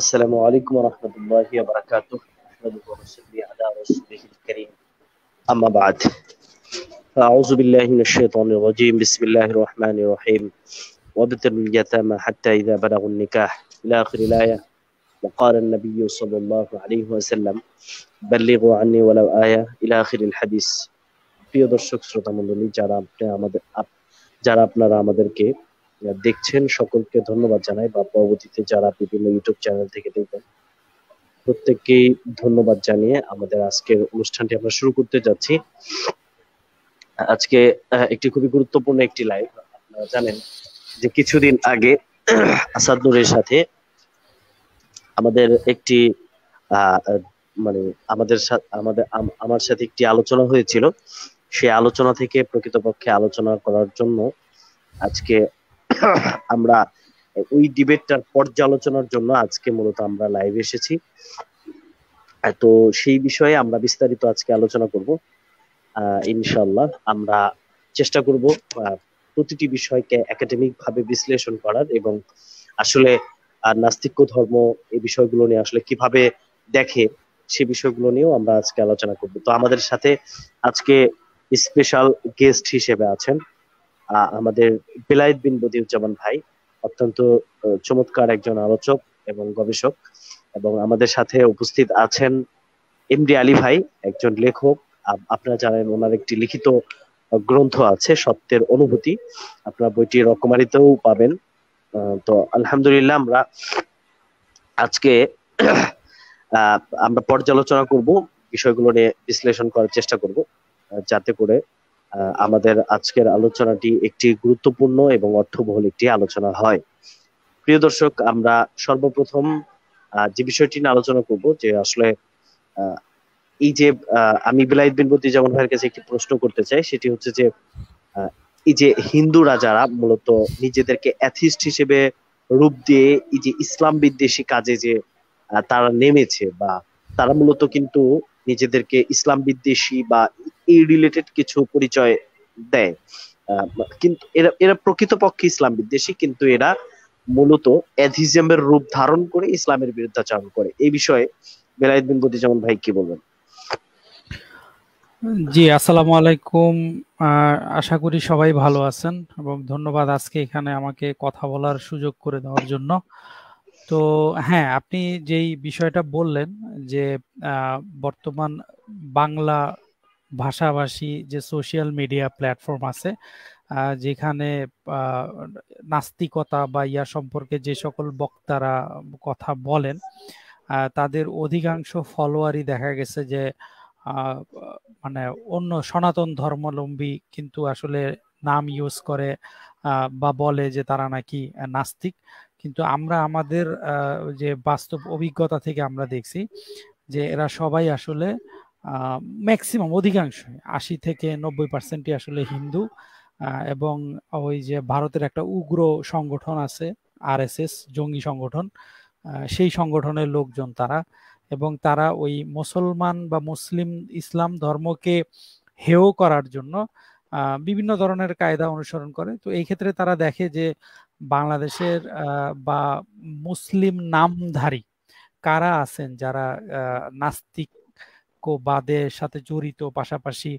السلام عليكم ورحمة الله وبركاته نحمده ونصلي على رسوله الكريم أما بعد فأعوذ بالله من الشيطان الرجيم بسم الله الرحمن الرحيم وابتل اليتامى حتى إذا بلغوا النكاح إلى آخر الآية وقال النبي صلى الله عليه وسلم بلغوا عني ولو آية إلى آخر الحديث في দর্শক শ্রোতা মন্ডলী যারা আপনি আমাদের যারা আপনারা كيف দেখছেন সকলকে ধন্যবাদ জানাই বা পরবর্তীতে যারা বিভিন্ন ইউটিউব চ্যানেল থেকে দেখবেন প্রত্যেককেই ধন্যবাদ জানিয়ে আমাদের আজকের অনুষ্ঠানটি আমরা শুরু করতে যাচ্ছি আজকে একটি খুবই গুরুত্বপূর্ণ একটি লাইভ আপনারা জানেন যে কিছুদিন আগে আসাদুরের সাথে আমাদের একটি মানে আমাদের আমাদের আমার সাথে একটি আলোচনা হয়েছিল সেই আলোচনা থেকে প্রকৃতপক্ষে আলোচনা করার জন্য আজকে আমরা ওই ডিবেটটার পর্যালোচনার জন্য আজকে মূলত আমরা লাইভ এসেছি তো সেই বিষয়ে আমরা বিস্তারিত আজকে আলোচনা করব ইনশাল্লাহ আমরা চেষ্টা করব প্রতিটি বিষয়কে একাডেমিক ভাবে বিশ্লেষণ করার এবং আসলে নাস্তিক্য ধর্ম এই বিষয়গুলো নিয়ে আসলে কিভাবে দেখে সে বিষয়গুলো নিয়েও আমরা আজকে আলোচনা করব তো আমাদের সাথে আজকে স্পেশাল গেস্ট হিসেবে আছেন আমাদের বেলায়েত বিন বদিউজ্জামান ভাই অত্যন্ত চমৎকার একজন আলোচক এবং গবেষক এবং আমাদের সাথে উপস্থিত আছেন এমডি আলী ভাই একজন লেখক আপনারা জানেন ওনার একটি লিখিত গ্রন্থ আছে সত্যের অনুভূতি আপনারা বইটি রকমারিতেও পাবেন তো আলহামদুলিল্লাহ আমরা আজকে আমরা পর্যালোচনা করব বিষয়গুলো নিয়ে বিশ্লেষণ করার চেষ্টা করব যাতে করে আমাদের আজকের আলোচনাটি একটি গুরুত্বপূর্ণ এবং অর্থবহুল একটি আলোচনা হয় প্রিয় দর্শক আমরা সর্বপ্রথম যে বিষয়টি নিয়ে আলোচনা করব যে আসলে এই যে আমি বিলাইদ বিন যেমন ভাইয়ের কাছে একটি প্রশ্ন করতে চাই সেটি হচ্ছে যে এই যে হিন্দুরা যারা মূলত নিজেদেরকে অ্যাথিস্ট হিসেবে রূপ দিয়ে এই যে ইসলাম বিদ্বেষী কাজে যে তারা নেমেছে বা তারা মূলত কিন্তু নিজেদেরকে ইসলাম বিদ্বেষী বা এই রিলেটেড কিছু পরিচয় দেয় কিন্তু এরা এরা প্রকৃতপক্ষে ইসলাম বিদ্বেষী কিন্তু এরা মূলত অ্যাথিজমের রূপ ধারণ করে ইসলামের বিরুদ্ধাচরণ করে এই বিষয়ে বেলায়েত বিন গতি যেমন ভাই কি বলবেন জি আসসালামু আলাইকুম আশা করি সবাই ভালো আছেন এবং ধন্যবাদ আজকে এখানে আমাকে কথা বলার সুযোগ করে দেওয়ার জন্য তো হ্যাঁ আপনি যেই বিষয়টা বললেন যে বর্তমান বাংলা ভাষাভাষী যে সোশ্যাল মিডিয়া প্ল্যাটফর্ম আছে যেখানে নাস্তিকতা বা ইয়া সম্পর্কে যে সকল বক্তারা কথা বলেন তাদের অধিকাংশ ফলোয়ারই দেখা গেছে যে মানে অন্য সনাতন ধর্মাবলম্বী কিন্তু আসলে নাম ইউজ করে বা বলে যে তারা নাকি নাস্তিক কিন্তু আমরা আমাদের যে বাস্তব অভিজ্ঞতা থেকে আমরা দেখছি যে এরা সবাই আসলে আহ ম্যাক্সিমাম অধিকাংশ আশি থেকে নব্বই পার্সেন্টই আসলে হিন্দু এবং ওই যে ভারতের একটা উগ্র সংগঠন আছে আরএসএস জঙ্গি সংগঠন সেই সংগঠনের লোকজন তারা এবং তারা ওই মুসলমান বা মুসলিম ইসলাম ধর্মকে হেয় করার জন্য বিভিন্ন ধরনের কায়দা অনুসরণ করে তো এই ক্ষেত্রে তারা দেখে যে বাংলাদেশের বা মুসলিম নামধারী কারা আছেন যারা নাস্তিক বাদের সাথে জড়িত পাশাপাশি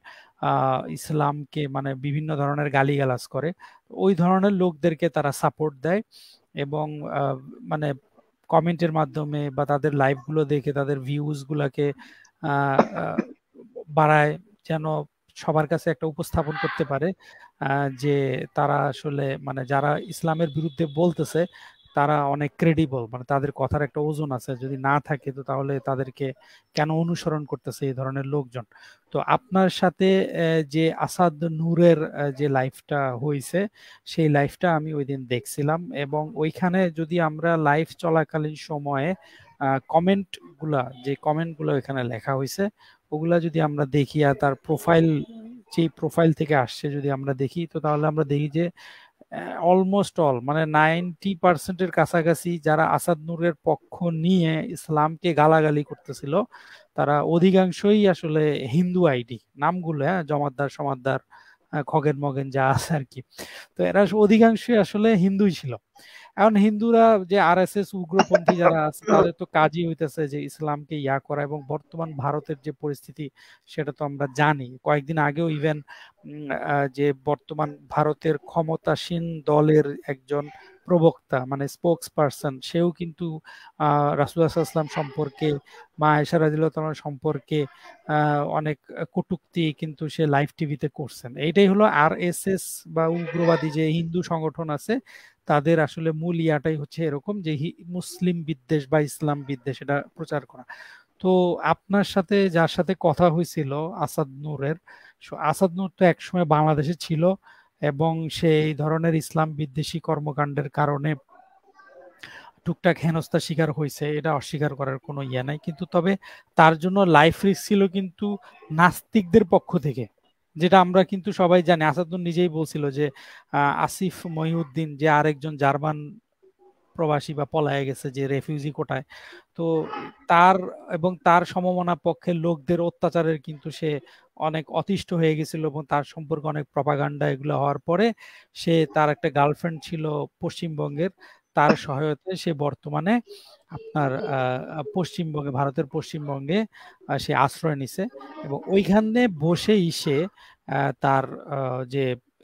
ইসলামকে মানে বিভিন্ন ধরনের গালিগালাজ করে ওই ধরনের লোকদেরকে তারা সাপোর্ট দেয় এবং মানে কমেন্টের মাধ্যমে বা তাদের লাইভগুলো দেখে তাদের ভিউজগুলোকে বাড়ায় যেন সবার কাছে একটা উপস্থাপন করতে পারে যে তারা আসলে মানে যারা ইসলামের বিরুদ্ধে বলতেছে তারা অনেক ক্রেডিবল মানে তাদের কথার একটা ওজন আছে যদি না থাকে তো তাহলে তাদেরকে কেন অনুসরণ করতেছে এই ধরনের লোকজন তো আপনার সাথে যে আসাদ নূরের যে লাইফটা হয়েছে সেই লাইফটা আমি ওই দিন দেখছিলাম এবং ওইখানে যদি আমরা লাইফ চলাকালীন সময়ে কমেন্টগুলা যে কমেন্ট গুলো এখানে লেখা হয়েছে ওগুলা যদি আমরা দেখি আর তার প্রোফাইল যেই প্রোফাইল থেকে আসছে যদি আমরা দেখি তো তাহলে আমরা দেখি যে অলমোস্ট অল মানে নাইনটি পার্সেন্টের কাছাকাছি যারা আসাদ নূরের পক্ষ নিয়ে ইসলামকে গালাগালি করতেছিল তারা অধিকাংশই আসলে হিন্দু আইডি নামগুলো হ্যাঁ জমাদ্দার সমাদ্দার খগেন মগেন যা আছে আর কি তো এরা অধিকাংশই আসলে হিন্দুই ছিল এখন হিন্দুরা যে আর এস এস উগ্রপন্থী যারা আছে তাদের তো কাজই হইতেছে যে ইসলামকে ইয়া করা এবং বর্তমান ভারতের যে পরিস্থিতি সেটা তো আমরা জানি কয়েকদিন আগেও ইভেন যে বর্তমান ভারতের ক্ষমতাসীন দলের একজন প্রবক্তা মানে স্পোক্স পারসন সেও কিন্তু রাসুলাম সম্পর্কে মা আয়সা রাজিল্লাহ সম্পর্কে অনেক কটুক্তি কিন্তু সে লাইভ টিভিতে করছেন এইটাই হলো আর এস এস বা উগ্রবাদী যে হিন্দু সংগঠন আছে তাদের আসলে মূল ইয়াটাই হচ্ছে এরকম যে মুসলিম বিদ্বেষ বা ইসলাম বিদ্বেষ এটা প্রচার করা তো আপনার সাথে যার সাথে কথা হয়েছিল আসাদ নূরের আসাদ নূর তো একসময় বাংলাদেশে ছিল এবং সেই ধরনের ইসলাম বিদ্বেষী কর্মকাণ্ডের কারণে টুকটাক হেনস্থা শিকার হয়েছে এটা অস্বীকার করার কোনো ইয়ে নাই কিন্তু তবে তার জন্য লাইফ রিস্ক ছিল কিন্তু নাস্তিকদের পক্ষ থেকে যেটা আমরা কিন্তু সবাই জানি আসাদুন নিজেই বলছিল যে আসিফ মহিউদ্দিন যে আরেকজন জার্মান প্রবাসী বা পলায় গেছে যে রেফিউজি কোটায় তো তার এবং তার সমমনা পক্ষের লোকদের অত্যাচারের কিন্তু সে অনেক অতিষ্ঠ হয়ে গেছিল এবং তার সম্পর্কে অনেক প্রপাগান্ডা এগুলো হওয়ার পরে সে তার একটা গার্লফ্রেন্ড ছিল পশ্চিমবঙ্গের তার সহায়তায় সে বর্তমানে আপনার পশ্চিমবঙ্গে ভারতের পশ্চিমবঙ্গে সে আশ্রয় নিছে এবং ওইখানে বসেই সে তার যে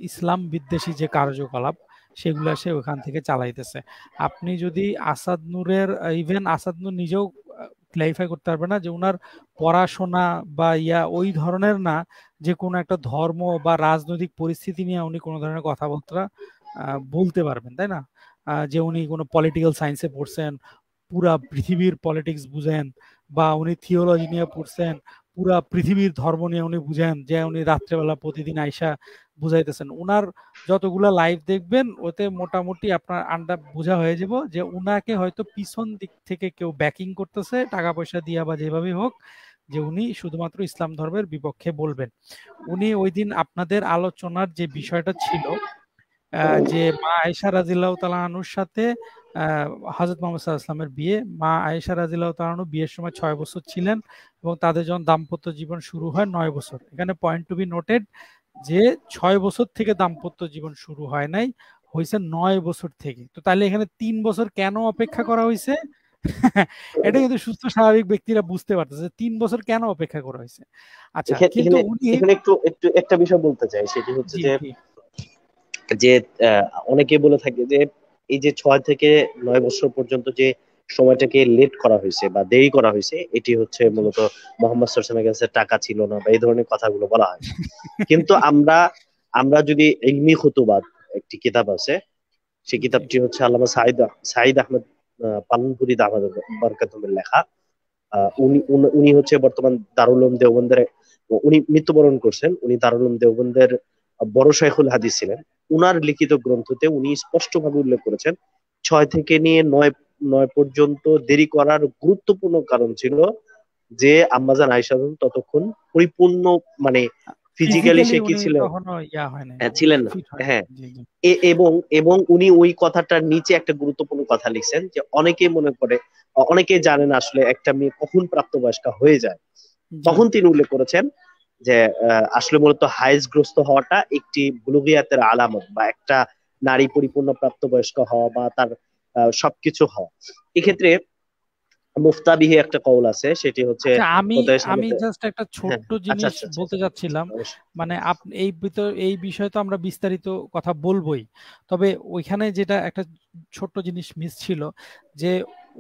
ইসলাম বিদ্বেষী যে কার্যকলাপ সেগুলা সে ওখান থেকে চালাইতেছে আপনি যদি আসাদ নূরের ইভেন আসাদ নূর নিজেও ক্লারিফাই করতে পারবে না যে উনার পড়াশোনা বা ইয়া ওই ধরনের না যে কোনো একটা ধর্ম বা রাজনৈতিক পরিস্থিতি নিয়ে উনি কোনো ধরনের কথাবার্তা বলতে পারবেন তাই না যে উনি কোনো পলিটিক্যাল সায়েন্সে পড়ছেন পুরা পৃথিবীর পলিটিক্স বুঝেন বা উনি থিওলজি নিয়ে পড়ছেন পুরা পৃথিবীর ধর্ম নিয়ে উনি বুঝেন যে উনি রাত্রেবেলা প্রতিদিন আইসা বুঝাইতেছেন উনার যতগুলা লাইভ দেখবেন ওতে মোটামুটি আপনার আন্ডার বোঝা হয়ে যাব যে উনাকে হয়তো পিছন দিক থেকে কেউ ব্যাকিং করতেছে টাকা পয়সা দিয়া বা যেভাবে হোক যে উনি শুধুমাত্র ইসলাম ধর্মের বিপক্ষে বলবেন উনি ওই দিন আপনাদের আলোচনার যে বিষয়টা ছিল যে মা আয়েশা রাজিল্লাহ তালানুর সাথে হজরত মোহাম্মদ সাল্লাহামের বিয়ে মা আয়সা রাজিল্লাহ তালানু বিয়ের সময় ছয় বছর ছিলেন এবং তাদের যখন দাম্পত্য জীবন শুরু হয় নয় বছর এখানে পয়েন্ট টু বি নোটেড যে ছয় বছর থেকে দাম্পত্য জীবন শুরু হয় নাই হয়েছে নয় বছর থেকে তো তাহলে এখানে তিন বছর কেন অপেক্ষা করা হয়েছে এটা কিন্তু সুস্থ স্বাভাবিক ব্যক্তিরা বুঝতে পারতেছে তিন বছর কেন অপেক্ষা করা হয়েছে আচ্ছা কিন্তু উনি একটু একটু একটা বিষয় বলতে চাই সেটি হচ্ছে যে যে অনেকে বলে থাকে যে এই যে ছয় থেকে নয় বছর পর্যন্ত যে সময়টাকে লেট করা হয়েছে বা দেরি করা হয়েছে এটি হচ্ছে মূলত মোহাম্মদ সরসামের কাছে টাকা ছিল না বা এই ধরনের কথাগুলো বলা হয় কিন্তু আমরা আমরা যদি ইলমি খুতুবাদ একটি কিতাব আছে সেই কিতাবটি হচ্ছে আল্লামা সাইদ সাইদ আহমেদ পালনপুরি দামাদ বরকাতুমের লেখা উনি উনি হচ্ছে বর্তমান দারুল দেওবন্দের উনি মৃত্যুবরণ করছেন উনি দারুল দেওবন্দের বড় শাইখুল হাদিস ছিলেন উনার লিখিত গ্রন্থতে উনি স্পষ্টভাবে উল্লেখ করেছেন ছয় থেকে নিয়ে নয় নয় পর্যন্ত দেরি করার গুরুত্বপূর্ণ কারণ ছিল যে আম্মাজান আয়েশা ততক্ষণ পরিপূর্ণ মানে ফিজিক্যালি সে কি ছিল হ্যাঁ, ছিলেন না হ্যাঁ এবং এবং উনি ওই কথাটার নিচে একটা গুরুত্বপূর্ণ কথা লিখছেন যে অনেকে মনে করে অনেকে জানেন আসলে একটা মেয়ে কখন প্রাপ্তবয়স্কা হয়ে যায় তখন তিনি উল্লেখ করেছেন যে আসলে মূলত হাইজগ্রস্ত হওয়াটা একটি বুলুগিয়াতের আলামত বা একটা নারী পরিপূর্ণ প্রাপ্তবয়স্ক হওয়া বা তার সবকিছু হওয়া এক্ষেত্রে মুফতাবিহি একটা কৌল আছে সেটি হচ্ছে আচ্ছা, আমি আমি জাস্ট একটা হ্যাঁ, ছোট্ট আচ্ছা, জিনিস আচ্ছা, বলতে যাচ্ছিলাম মানে আপনি এই ভিতর এই বিষয়ে তো আমরা বিস্তারিত কথা বলবোই তবে ওইখানে যেটা একটা ছোট্ট জিনিস মিস ছিল যে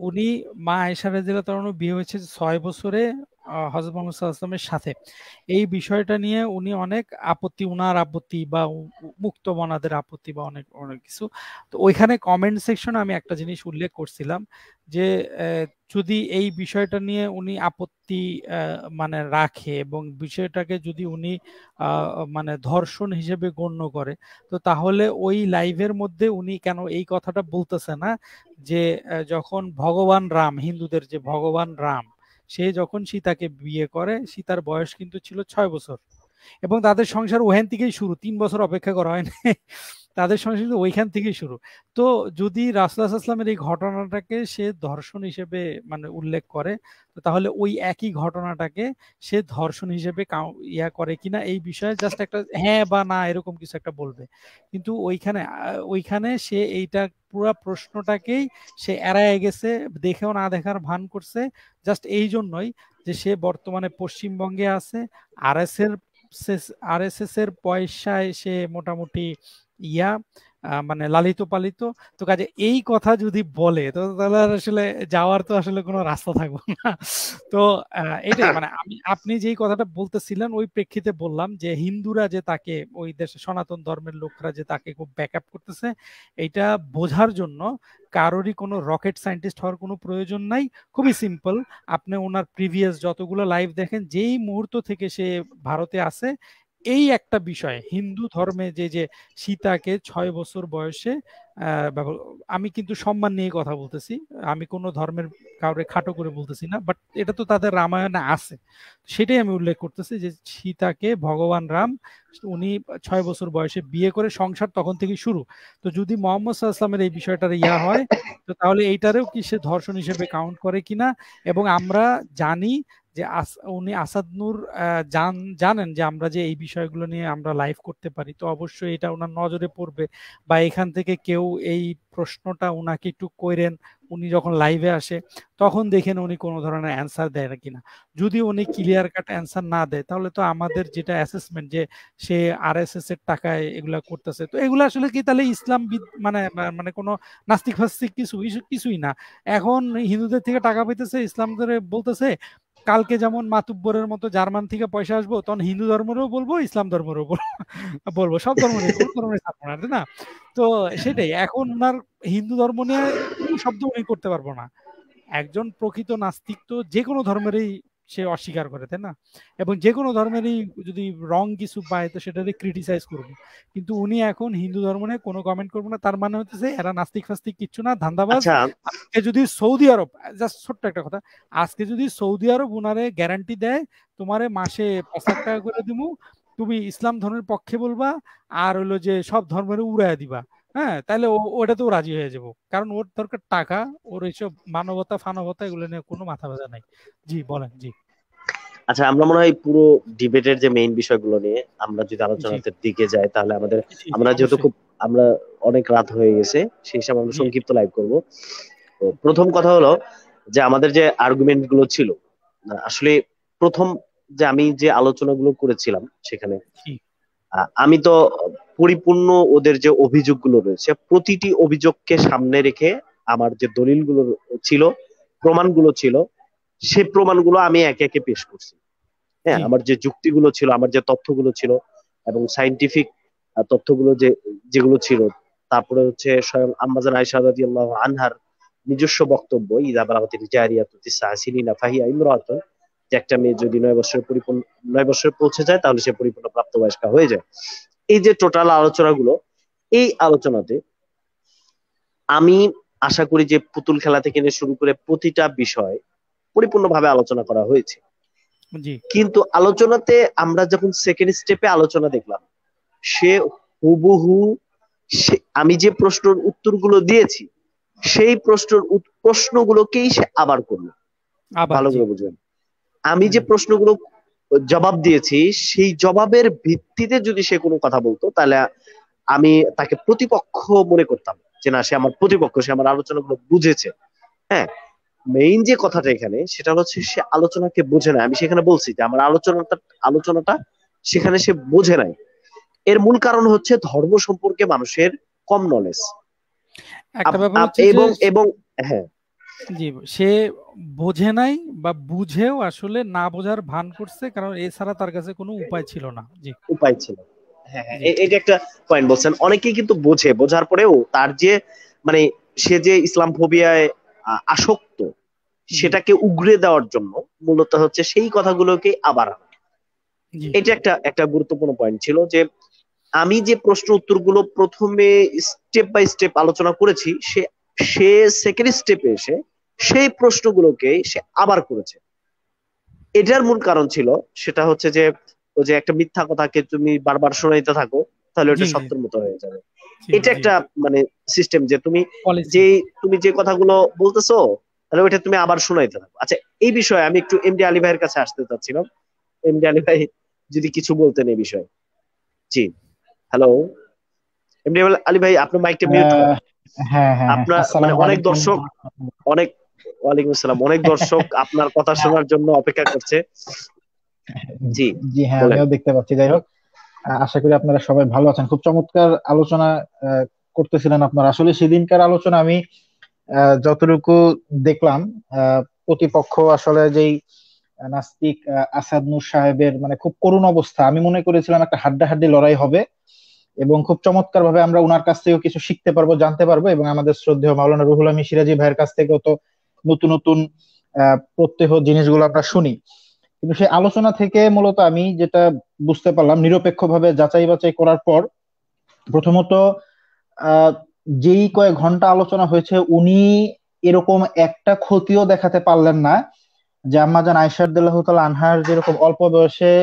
উনি মা আয়েশা রাদিয়াল্লাহু তাআলার বিয়ে হয়েছে ছয় বছরে হজরত মোহাম্মদ সাথে এই বিষয়টা নিয়ে উনি অনেক আপত্তি উনার আপত্তি বা মুক্ত বনাদের আপত্তি বা অনেক অনেক কিছু তো ওইখানে কমেন্ট সেকশনে আমি একটা জিনিস উল্লেখ করছিলাম যে যদি এই বিষয়টা নিয়ে উনি আপত্তি মানে রাখে এবং বিষয়টাকে যদি উনি মানে ধর্ষণ হিসেবে গণ্য করে তো তাহলে ওই লাইভের মধ্যে উনি কেন এই কথাটা বলতেছে না যে যখন ভগবান রাম হিন্দুদের যে ভগবান রাম সে যখন সীতাকে বিয়ে করে সীতার বয়স কিন্তু ছিল ছয় বছর এবং তাদের সংসার ওহেন থেকেই শুরু তিন বছর অপেক্ষা করা হয় তাদের কিন্তু ওইখান থেকেই শুরু তো যদি আসলামের এই ঘটনাটাকে সে ধর্ষণ হিসেবে মানে উল্লেখ করে তাহলে ওই একই ঘটনাটাকে সে ধর্ষণ হিসেবে ইয়া করে কিনা এই বিষয়ে জাস্ট একটা হ্যাঁ বা না এরকম কিছু একটা বলবে কিন্তু ওইখানে ওইখানে সে এইটা পুরো প্রশ্নটাকেই সে এড়ায় গেছে দেখেও না দেখার ভান করছে জাস্ট এই জন্যই যে সে বর্তমানে পশ্চিমবঙ্গে আছে আর এস এর আর এস এস এর পয়সায় সে মোটামুটি ইয়া মানে লালিত পালিত তো কাজে এই কথা যদি বলে তো তাহলে আসলে যাওয়ার তো আসলে কোনো রাস্তা থাকবে না তো এটা মানে আমি আপনি যেই কথাটা বলতেছিলেন ওই প্রেক্ষিতে বললাম যে হিন্দুরা যে তাকে ওই দেশে সনাতন ধর্মের লোকরা যে তাকে খুব ব্যাক করতেছে এটা বোঝার জন্য কারোরই কোনো রকেট সায়েন্টিস্ট হওয়ার কোনো প্রয়োজন নাই খুবই সিম্পল আপনি ওনার প্রিভিয়াস যতগুলো লাইভ দেখেন যেই মুহূর্ত থেকে সে ভারতে আসে এই একটা বিষয় হিন্দু ধর্মে যে যে সীতাকে ছয় বছর বয়সে আমি কিন্তু সম্মান নিয়ে কথা বলতেছি আমি কোন ধর্মের কাউরে খাটো করে বলতেছি না বাট এটা তো তাদের রামায়ণে আছে সেটাই আমি উল্লেখ করতেছি যে সীতাকে ভগবান রাম উনি ছয় বছর বয়সে বিয়ে করে সংসার তখন থেকে শুরু তো যদি মোহাম্মদ সাল্লামের এই বিষয়টার ইয়া হয় তো তাহলে এইটারেও কি সে ধর্ষণ হিসেবে কাউন্ট করে কিনা এবং আমরা জানি যে উনি আসাদ নূর জানেন যে আমরা যে এই বিষয়গুলো নিয়ে আমরা লাইভ করতে পারি তো অবশ্যই এটা ওনার নজরে পড়বে বা এখান থেকে কেউ এই প্রশ্নটা ওনাকে একটু করেন উনি যখন লাইভে আসে তখন দেখেন উনি কোনো ধরনের অ্যান্সার দেয় কিনা যদি উনি ক্লিয়ার কাট অ্যান্সার না দেয় তাহলে তো আমাদের যেটা অ্যাসেসমেন্ট যে সে আর এস এস এর টাকায় এগুলা করতেছে তো এগুলো আসলে কি তাহলে ইসলাম মানে মানে কোনো নাস্তিক ফাস্তিক কিছু কিছুই না এখন হিন্দুদের থেকে টাকা পেতেছে ইসলামদের বলতেছে কালকে যেমন মাতুব্বরের মতো জার্মান থেকে পয়সা আসবো তখন হিন্দু ধর্মেরও বলবো ইসলাম ধর্মেরও বলবো সব ধর্ম নিয়ে কোন না তো সেটাই এখন ওনার হিন্দু ধর্ম নিয়ে শব্দ উনি করতে পারবো না একজন প্রকৃত নাস্তিক তো যে কোনো ধর্মেরই সে অস্বীকার করে তাই না এবং যে কোনো ধর্মেরই যদি রং কিছু পায় তো সেটাতে ক্রিটিসাইজ করবো কিন্তু উনি এখন হিন্দু ধর্ম নিয়ে কোনো কমেন্ট করবো না তার মানে হচ্ছে এরা নাস্তিক ফাস্তিক কিচ্ছু না ধান্দাবাজ আচ্ছা। আজকে যদি সৌদি আরব জাস্ট ছোট্ট একটা কথা আজকে যদি সৌদি আরব উনারে গ্যারান্টি দেয় তোমারে মাসে পাঁচ লাখ টাকা করে দিব তুমি ইসলাম ধর্মের পক্ষে বলবা আর হলো যে সব ধর্মের উড়াইয়া দিবা হ্যাঁ তাহলে ওটাতেও রাজি হয়ে যাবো কারণ ওর দরকার টাকা ওর এইসব মানবতা ফানবতা এগুলো নিয়ে কোনো মাথা ব্যথা নাই জি বলেন জি আচ্ছা আমরা মনে হয় পুরো ডিবেটের যে মেইন বিষয়গুলো নিয়ে আমরা যদি আলোচনাতে দিকে যাই তাহলে আমাদের আমরা যেহেতু খুব আমরা অনেক রাত হয়ে গেছে সেই হিসাবে আমরা সংক্ষিপ্ত লাইভ করব প্রথম কথা হলো যে আমাদের যে আর্গুমেন্ট গুলো ছিল আসলে প্রথম যে আমি যে আলোচনাগুলো করেছিলাম সেখানে আমি তো পরিপূর্ণ ওদের যে অভিযোগগুলো রয়েছে প্রতিটি অভিযোগকে সামনে রেখে আমার যে দলিলগুলো ছিল প্রমাণগুলো ছিল সে প্রমাণগুলো আমি একে একে পেশ করছি হ্যাঁ আমার যে যুক্তিগুলো ছিল আমার যে তথ্যগুলো ছিল এবং সাইন্টিফিক তথ্যগুলো যে যেগুলো ছিল তারপরে হচ্ছে স্বয়ং আম্মাজান আয়সা রাদিয়াল্লাহু আনহার নিজস্ব বক্তব্য ইদা বালাগাতিল জারিয়াতু ফাহিয়া যে একটা মেয়ে যদি নয় বছরে পরিপূর্ণ নয় বছরে পৌঁছে যায় তাহলে সে পরিপূর্ণ প্রাপ্তবয়স্কা হয়ে যায় এই যে টোটাল আলোচনাগুলো এই আলোচনাতে আমি আশা করি যে পুতুল খেলা থেকে নিয়ে শুরু করে প্রতিটা বিষয় পরিপূর্ণভাবে আলোচনা করা হয়েছে কিন্তু আলোচনাতে আমরা যখন সেকেন্ড স্টেপে আলোচনা দেখলাম সে হুবহু আমি যে প্রশ্নের উত্তরগুলো দিয়েছি সেই প্রশ্নের প্রশ্নগুলোকেই সে আবার করলো ভালো করে বুঝবেন আমি যে প্রশ্নগুলো জবাব দিয়েছি সেই জবাবের ভিত্তিতে যদি সে কোনো কথা বলতো তাহলে আমি তাকে প্রতিপক্ষ মনে করতাম যে না সে আমার প্রতিপক্ষ সে আমার আলোচনাগুলো বুঝেছে হ্যাঁ মেইন যে কথাটা এখানে সেটা হচ্ছে সে আলোচনাকে বোঝে না আমি সেখানে বলছি যে আমার আলোচনাটা আলোচনাটা সেখানে সে বোঝে নাই এর মূল কারণ হচ্ছে ধর্ম সম্পর্কে মানুষের কম নলেজ এবং এবং হ্যাঁ জি সে বোঝে নাই বা বুঝেও আসলে না বোঝার ভান করছে কারণ এছাড়া তার কাছে কোনো উপায় ছিল না জি উপায় ছিল হ্যাঁ, হ্যাঁ এটা একটা পয়েন্ট বলছেন অনেকেই কিন্তু বোঝে বোঝার পরেও তার যে মানে সে যে ইসলাম ফোবিয়ায় আসক্ত সেটাকে উগরে দেওয়ার জন্য মূলত হচ্ছে সেই কথাগুলোকে আবার এটা একটা একটা গুরুত্বপূর্ণ পয়েন্ট ছিল যে আমি যে প্রশ্ন উত্তরগুলো প্রথমে স্টেপ বাই স্টেপ আলোচনা করেছি সে সে সেকেন্ড স্টেপে এসে সেই প্রশ্নগুলোকে সে আবার করেছে এটার মূল কারণ ছিল সেটা হচ্ছে যে ওই যে একটা মিথ্যা কথাকে তুমি বারবার শোনাইতে থাকো তাহলে ওটা সত্যের মতো হয়ে যাবে এটা একটা মানে সিস্টেম যে তুমি যে তুমি যে কথাগুলো বলতেছো তাহলে ওটা তুমি আবার শোনাইতে থাকো আচ্ছা এই বিষয়ে আমি একটু এমডি আলী ভাইয়ের কাছে আসতে চাচ্ছিলাম এমডি আলী ভাই যদি কিছু বলতেন এই বিষয়ে জি হ্যালো এমডি আলী ভাই আপনার মাইকটা মিউট হ্যাঁ, হ্যাঁ, হ্যাঁ, আপনার মানে অনেক দর্শক অনেক ওয়ালাইকুম আসসালাম অনেক দর্শক আপনার কথা শোনার জন্য অপেক্ষা করছে জি জি হ্যাঁ আমিও দেখতে পাচ্ছি যাই হোক আশা করি আপনারা সবাই ভালো আছেন খুব চমৎকার আলোচনা করতেছিলেন আপনারা আসলে সেদিনকার আলোচনা আমি যতটুকু দেখলাম প্রতিপক্ষ আসলে যেই নাস্তিক আসাদ নূর সাহেবের মানে খুব করুণ অবস্থা আমি মনে করেছিলাম একটা হাড্ডাহাড্ডি লড়াই হবে এবং খুব চমৎকার ভাবে আমরা ওনার কাছ থেকেও কিছু শিখতে পারবো জানতে পারবো এবং আমাদের শ্রদ্ধেয় মাওলানা রুহুল আমি সিরাজি ভাইয়ের কাছ থেকেও তো নতুন নতুন প্রত্যেহ জিনিসগুলো আমরা শুনি কিন্তু সেই আলোচনা থেকে মূলত আমি যেটা বুঝতে পারলাম নিরপেক্ষভাবে যাচাই বাছাই করার পর প্রথমত যেই কয়েক ঘন্টা আলোচনা হয়েছে উনি এরকম একটা ক্ষতিও দেখাতে পারলেন না যে আম্মাজান আয়সার আনহার যেরকম অল্প বয়সে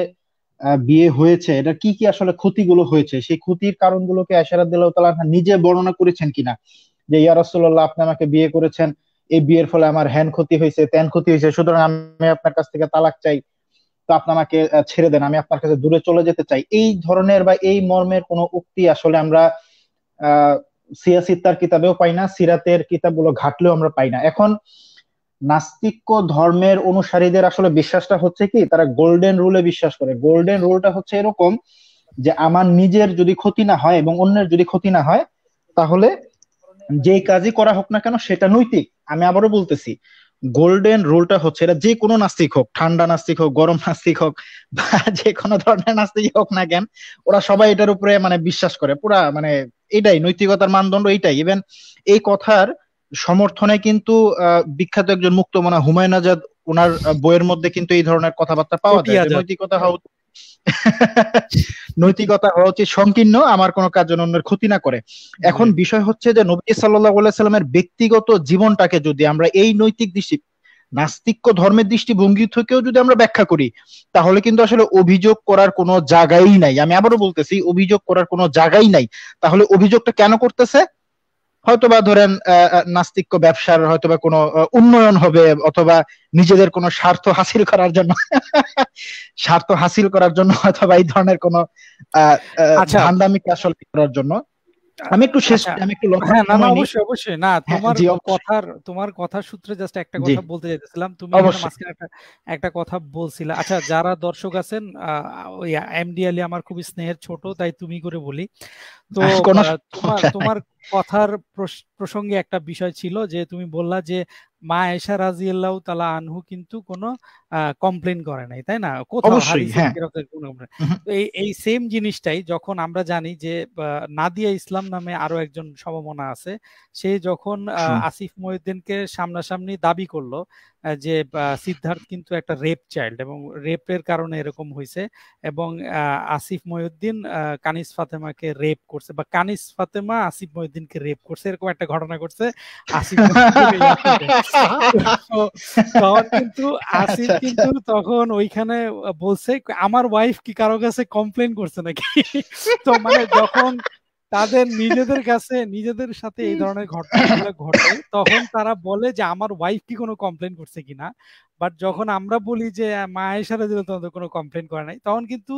বিয়ে হয়েছে এটা কি কি আসলে ক্ষতিগুলো হয়েছে সেই ক্ষতির কারণগুলোকে আশারাদ নিজে বর্ণনা করেছেন কিনা যে ইয়ারসোল্লাহ আপনি আমাকে বিয়ে করেছেন এই বিয়ের ফলে আমার হ্যান ক্ষতি হয়েছে ত্যান ক্ষতি হয়েছে সুতরাং আমি আপনার কাছ থেকে তালাক চাই তো আপনি আমাকে ছেড়ে দেন আমি আপনার কাছে দূরে চলে যেতে চাই এই ধরনের বা এই মর্মের কোনো উক্তি আসলে আমরা আহ সিয়াসিত্তার কিতাবেও পাই না সিরাতের কিতাবগুলো ঘাটলেও আমরা পাই না এখন নাস্তিক্য ধর্মের অনুসারীদের আসলে বিশ্বাসটা হচ্ছে কি তারা গোল্ডেন রুলে বিশ্বাস করে গোল্ডেন রুলটা হচ্ছে এরকম যে আমার নিজের যদি ক্ষতি না হয় এবং অন্যের যদি ক্ষতি না হয় তাহলে যে কাজই করা হোক না কেন সেটা নৈতিক আমি আবারও বলতেছি গোল্ডেন রুলটা হচ্ছে এটা যে কোনো নাস্তিক হোক ঠান্ডা নাস্তিক হোক গরম নাস্তিক হোক বা যে কোনো ধরনের নাস্তিক হোক না কেন ওরা সবাই এটার উপরে মানে বিশ্বাস করে পুরা মানে এটাই নৈতিকতার মানদণ্ড এটাই ইভেন এই কথার সমর্থনে কিন্তু বিখ্যাত একজন মুক্ত মনা হুমায়ুন আজাদ ওনার বইয়ের মধ্যে কিন্তু এই ধরনের কথাবার্তা পাওয়া যায় নৈতিকতা হওয়া নৈতিকতা হওয়া উচিত সংকীর্ণ আমার কোনো কাজ যেন অন্যের ক্ষতি না করে এখন বিষয় হচ্ছে যে নবী সাল্লাহ সাল্লামের ব্যক্তিগত জীবনটাকে যদি আমরা এই নৈতিক দৃষ্টি নাস্তিক্য ধর্মের দৃষ্টিভঙ্গি থেকেও যদি আমরা ব্যাখ্যা করি তাহলে কিন্তু আসলে অভিযোগ করার কোনো জায়গাই নাই আমি আবারও বলতেছি অভিযোগ করার কোনো জায়গাই নাই তাহলে অভিযোগটা কেন করতেছে হয়তোবা ধরেন নাস্তিক্য ব্যবসার হয়তোবা কোনো উন্নয়ন হবে অথবা নিজেদের কোনো স্বার্থ হাসিল করার জন্য স্বার্থ হাসিল করার জন্য অথবা এই ধরনের কোনো আচ্ছা। ধান্দামিকে আসলে করার জন্য আমি একটু শেষ আচ্ছা। আমি একটু হ্যাঁ, না না অবশ্যই অবশ্যই না হ্যাঁ, তোমার কথার তোমার সূত্রে জাস্ট একটা কথা বলতে যাইতেছিলাম তুমি মাঝখানে একটা একটা কথা বলছিলে আচ্ছা যারা দর্শক আছেন ওই এমডি আলী আমার খুবই স্নেহের ছোট তাই তুমি করে বলি তো তোমার তোমার কথার প্রসঙ্গে একটা বিষয় ছিল যে তুমি বললা যে মা এসা রাজি আল্লাহ তালা আনহু কিন্তু কোনো কমপ্লেন করে নাই তাই না কোথাও হ্যাঁ। এই এই সেম জিনিসটাই যখন আমরা জানি যে নাদিয়া ইসলাম নামে আরো একজন সমমনা আছে সে যখন আসিফ মহিউদ্দিনকে সামনাসামনি দাবি করলো যে সিদ্ধার্থ কিন্তু একটা রেপ চাইল্ড এবং রেপের কারণে এরকম হয়েছে এবং আসিফ মহিউদ্দিন কানিস ফাতেমাকে রেপ করছে বা কানিস ফাতেমা আসিফ ময়উদ্দিনকে রেপ করছে এরকম একটা ঘটনা করছে আসিফ তখন কিন্তু আসিফ আচ্ছা, কিন্তু আচ্ছা। তখন ওইখানে বলছে আমার ওয়াইফ কি কারো কাছে কমপ্লেন করছে নাকি তো মানে যখন তাদের নিজেদের কাছে নিজেদের সাথে এই ধরনের ঘটনাগুলো ঘটে তখন তারা বলে যে আমার ওয়াইফ কি কোনো কমপ্লেন করছে কিনা বাট যখন আমরা বলি যে মায়েশারা যদি তোমাদের কোনো কমপ্লেন করে নাই তখন কিন্তু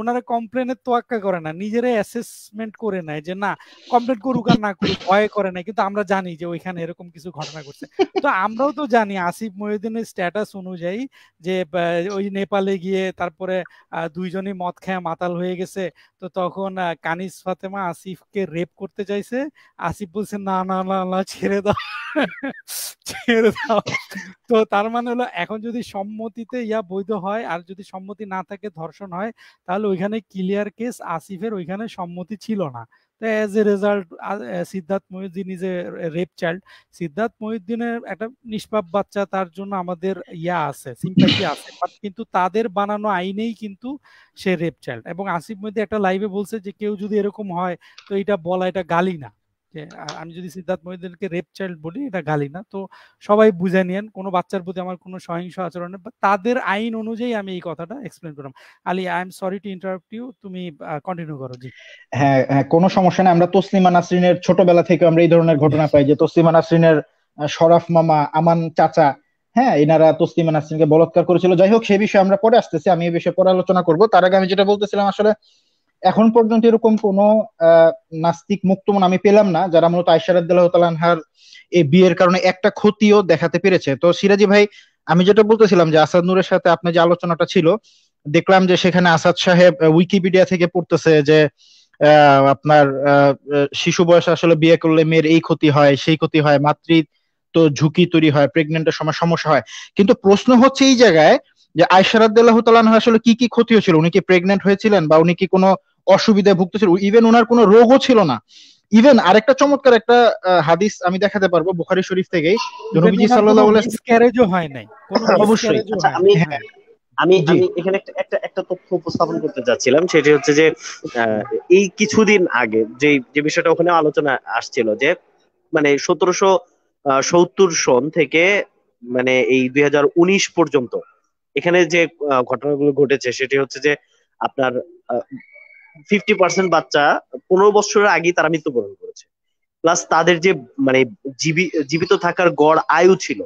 ওনারা কমপ্লেনের তোয়াক্কা করে না নিজেরাই অ্যাসেসমেন্ট করে নেয় যে না কমপ্লেন করুক আর না করুক ভয় করে নাই কিন্তু আমরা জানি যে ওইখানে এরকম কিছু ঘটনা ঘটছে তো আমরাও তো জানি আসিফ মহিউদ্দিনের স্ট্যাটাস অনুযায়ী যে ওই নেপালে গিয়ে তারপরে দুইজনই মদ খেয়ে মাতাল হয়ে গেছে তো তখন কানিস ফাতেমা আসিফ আসিফকে রেপ করতে চাইছে আসিফ বলছে না না না না ছেড়ে দাও ছেড়ে দাও তো তার মানে হলো এখন যদি সম্মতিতে ইয়া বৈধ হয় আর যদি সম্মতি না থাকে ধর্ষণ হয় তাহলে ওইখানে ক্লিয়ার কেস আসিফের ওইখানে সম্মতি ছিল না as a result Siddharth Mohiuddin is a rape child Siddharth মহিউদ্দিনের একটা নিষ্পাপ বাচ্চা তার জন্য আমাদের ইয়া আছে সিম্প্যাথি আছে বাট কিন্তু তাদের বানানো আইনেই কিন্তু সে রেপ চাইল্ড এবং আসিফ মহিউদ্দিন একটা লাইভে বলছে যে কেউ যদি এরকম হয় তো এটা বলা এটা গালি না যে আমি যদি সিদ্ধার্থ মহিদেরকে রেপ চাইল্ড বলি এটা গালি না তো সবাই বুঝে নিয়েন কোনো বাচ্চার প্রতি আমার কোনো সহিংস আচরণ তাদের আইন অনুযায়ী আমি এই কথাটা এক্সপ্লেন করলাম Ali I am sorry to interrupt you তুমি কন্টিনিউ করো জি হ্যাঁ হ্যাঁ কোনো সমস্যা না আমরা তসলিমা নাসরিনের ছোটবেলা থেকে আমরা এই ধরনের ঘটনা পাই যে তসলিমা নাসরিনের শরাফ মামা আমান চাচা হ্যাঁ এনারা তসলিমা নাসরিনকে বলৎকার করেছিল যাই হোক সেই বিষয়ে আমরা পরে আসতেছি আমি এই বিষয়ে পরে আলোচনা করব তার আগে আমি যেটা বলতেছিলাম আসলে এখন পর্যন্ত এরকম কোন নাস্তিক মুক্ত মন আমি পেলাম না যারা মূলত আইসারাদ্দাহার এই বিয়ের কারণে একটা ক্ষতিও দেখাতে পেরেছে তো সিরাজি ভাই আমি যেটা বলতেছিলাম যে আসাদ নূরের সাথে আপনার যে আলোচনাটা ছিল দেখলাম যে সেখানে আসাদ সাহেব উইকিপিডিয়া থেকে পড়তেছে যে আপনার শিশু বয়সে আসলে বিয়ে করলে মেয়ের এই ক্ষতি হয় সেই ক্ষতি হয় মাতৃ তো ঝুঁকি তৈরি হয় প্রেগনেন্টের সময় সমস্যা হয় কিন্তু প্রশ্ন হচ্ছে এই জায়গায় যে আয়সারাদ্দাহ তালান আসলে কি কি ক্ষতি হয়েছিল উনি কি প্রেগনেন্ট হয়েছিলেন বা উনি কি কোনো আহ অসুবিধায় ভুগতেছিল ইভেন ওনার কোনো রোগও ছিল না ইভেন আরেকটা চমৎকার একটা হাদিস আমি দেখাতে পারবো বুখারী শরীফ থেকে নবীজি সাল্লাল্লাহু আলাইহি ক্যারেজও হয় নাই হ্যাঁ, অবশ্যই আচ্ছা, আমি হ্যাঁ। আমি আমি এখানে একটা একটা একটা তথ্য উপস্থাপন করতে চাচ্ছিলাম সেটি হচ্ছে যে এই কিছুদিন আগে যে যে বিষয়টা ওখানে আলোচনা আসছিল যে মানে সতেরোশো সত্তর সন থেকে মানে এই দুই পর্যন্ত এখানে যে ঘটনাগুলো ঘটেছে সেটি হচ্ছে যে আপনার ফিফটি পার্সেন্ট বাচ্চা পনেরো বছরের আগে তারা মৃত্যুবরণ করেছে প্লাস তাদের যে মানে জীবিত থাকার গড় আয়ু ছিল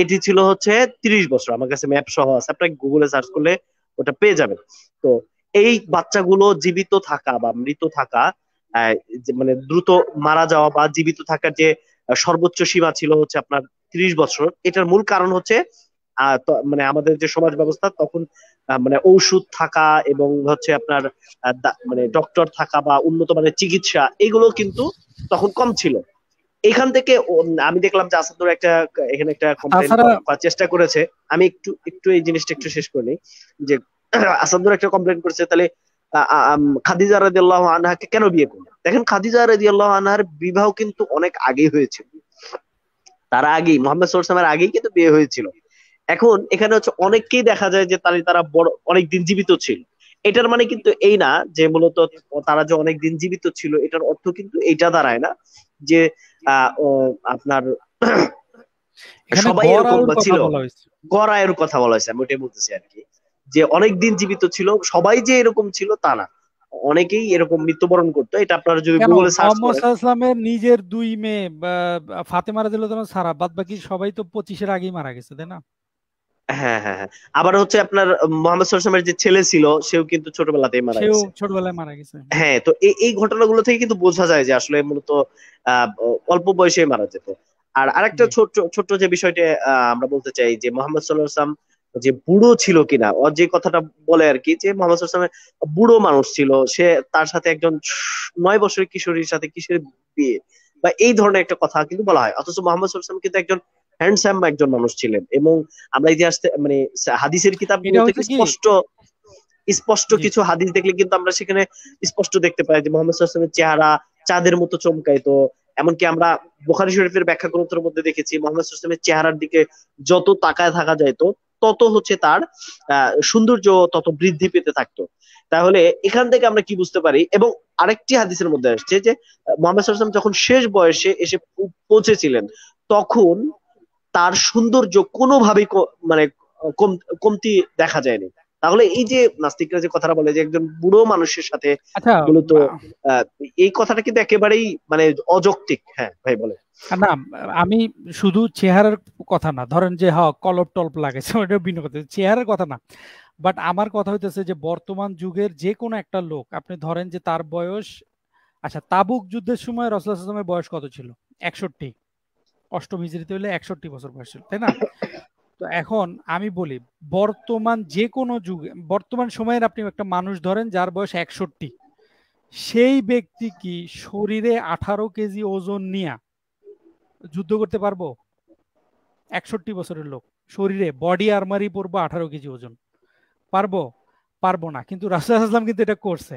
এটি ছিল হচ্ছে তিরিশ বছর আমার কাছে ম্যাপ সহ আছে আপনাকে গুগলে সার্চ করলে ওটা পেয়ে যাবেন তো এই বাচ্চাগুলো জীবিত থাকা বা মৃত থাকা মানে দ্রুত মারা যাওয়া বা জীবিত থাকার যে সর্বোচ্চ সীমা ছিল হচ্ছে আপনার তিরিশ বছর এটার মূল কারণ হচ্ছে মানে আমাদের যে সমাজ ব্যবস্থা তখন মানে ঔষধ থাকা এবং হচ্ছে আপনার মানে ডক্টর থাকা বা উন্নত মানের চিকিৎসা এগুলো কিন্তু তখন কম ছিল এখান থেকে আমি দেখলাম যে আসাদুর একটা এখানে একটা কমপ্লেন চেষ্টা করেছে আমি একটু একটু এই জিনিসটা একটু শেষ করি যে আসাদুর একটা কমপ্লেন করেছে তাহলে খাদিজা রাদিয়াল্লাহু আনহাকে কেন বিয়ে করলো দেখেন খাদিজা রাদিয়াল্লাহু আনহার বিবাহ কিন্তু অনেক আগে হয়েছিল তার আগেই মোহাম্মদ সাল্লাল্লাহু আগেই কিন্তু বিয়ে হয়েছিল এখন এখানে হচ্ছে অনেককেই দেখা যায় যে তারা তারা বড় অনেক দিন জীবিত ছিল এটার মানে কিন্তু এই না যে মূলত তারা যে অনেক দিন জীবিত ছিল এটার অর্থ কিন্তু এটা দাঁড়ায় না যে আপনার সবাই এরকম ছিল গড়ায়ের কথা বলা হয়েছে আমি ওটাই বলতেছি আর কি যে অনেক দিন জীবিত ছিল সবাই যে এরকম ছিল তা না অনেকেই এরকম মৃত্যুবরণ করতো এটা আপনার যদি গুগলে সার্চ করেন নিজের দুই মেয়ে ফাতেমা রাদিয়াল্লাহু সারা বাদবাকি সবাই তো 25 এর আগেই মারা গেছে তাই না হ্যাঁ হ্যাঁ হ্যাঁ আবার হচ্ছে আপনার মোহাম্মদ সাল্লামের যে ছেলে ছিল সেও কিন্তু ছোটবেলাতেই মারা গেছে ছোটবেলায় মারা গেছে হ্যাঁ তো এই ঘটনাগুলো থেকে কিন্তু বোঝা যায় যে আসলে মূলত অল্প বয়সে মারা যেত আর আরেকটা ছোট ছোট যে বিষয়টা আমরা বলতে চাই যে মোহাম্মদ সাল্লাম যে বুড়ো ছিল কিনা ও যে কথাটা বলে আর কি যে মোহাম্মদ সাল্লাহ বুড়ো মানুষ ছিল সে তার সাথে একজন নয় বছরের কিশোরীর সাথে কিশোরের বিয়ে বা এই ধরনের একটা কথা কিন্তু বলা হয় অথচ মোহাম্মদ সাল্লাম কিন্তু একজন হ্যান্ডসাম একজন মানুষ ছিলেন এবং আমরা ইতিহাস মানে হাদিসের কিতাব স্পষ্ট স্পষ্ট কিছু হাদিস দেখলে কিন্তু আমরা সেখানে স্পষ্ট দেখতে পাই যে মোহাম্মদের চেহারা চাঁদের মতো চমকাইতো এমনকি আমরা বোখারি শরীফের ব্যাখ্যা গ্রন্থের মধ্যে দেখেছি মোহাম্মদ চেহারার দিকে যত তাকায় থাকা তো তত হচ্ছে তার সৌন্দর্য তত বৃদ্ধি পেতে থাকতো তাহলে এখান থেকে আমরা কি বুঝতে পারি এবং আরেকটি হাদিসের মধ্যে আসছে যে মোহাম্মদ যখন শেষ বয়সে এসে পৌঁছেছিলেন তখন তার সৌন্দর্য কোনোভাবেই মানে কমতি দেখা যায়নি তাহলে এই যে নাস্তিকরা যে কথাটা বলে যে একজন বুড়ো মানুষের সাথে আচ্ছা, মূলত এই কথাটা কিন্তু একেবারেই মানে অযৌক্তিক হ্যাঁ ভাই বলে না আমি শুধু চেহারার কথা না ধরেন যে হ হ্যাঁ, কলপ টলপ লাগে ভিন্ন কথা চেহারার কথা না বাট আমার কথা হইতেছে যে বর্তমান যুগের যে কোনো একটা লোক আপনি ধরেন যে তার বয়স আচ্ছা তাবুক যুদ্ধের সময় রসলা বয়স কত ছিল একষট্টি অষ্টম হিজড়িতে হলে একষট্টি বছর বয়স ছিল তাই না তো এখন আমি বলি বর্তমান যে কোনো যুগে বর্তমান সময়ের আপনি একটা মানুষ ধরেন যার বয়স একষট্টি সেই ব্যক্তি কি শরীরে আঠারো কেজি ওজন নিয়ে যুদ্ধ করতে পারবো একষট্টি বছরের লোক শরীরে বডি আর্মারি পরবো আঠারো কেজি ওজন পারবো পারবো না কিন্তু রাসুল আসলাম কিন্তু এটা করছে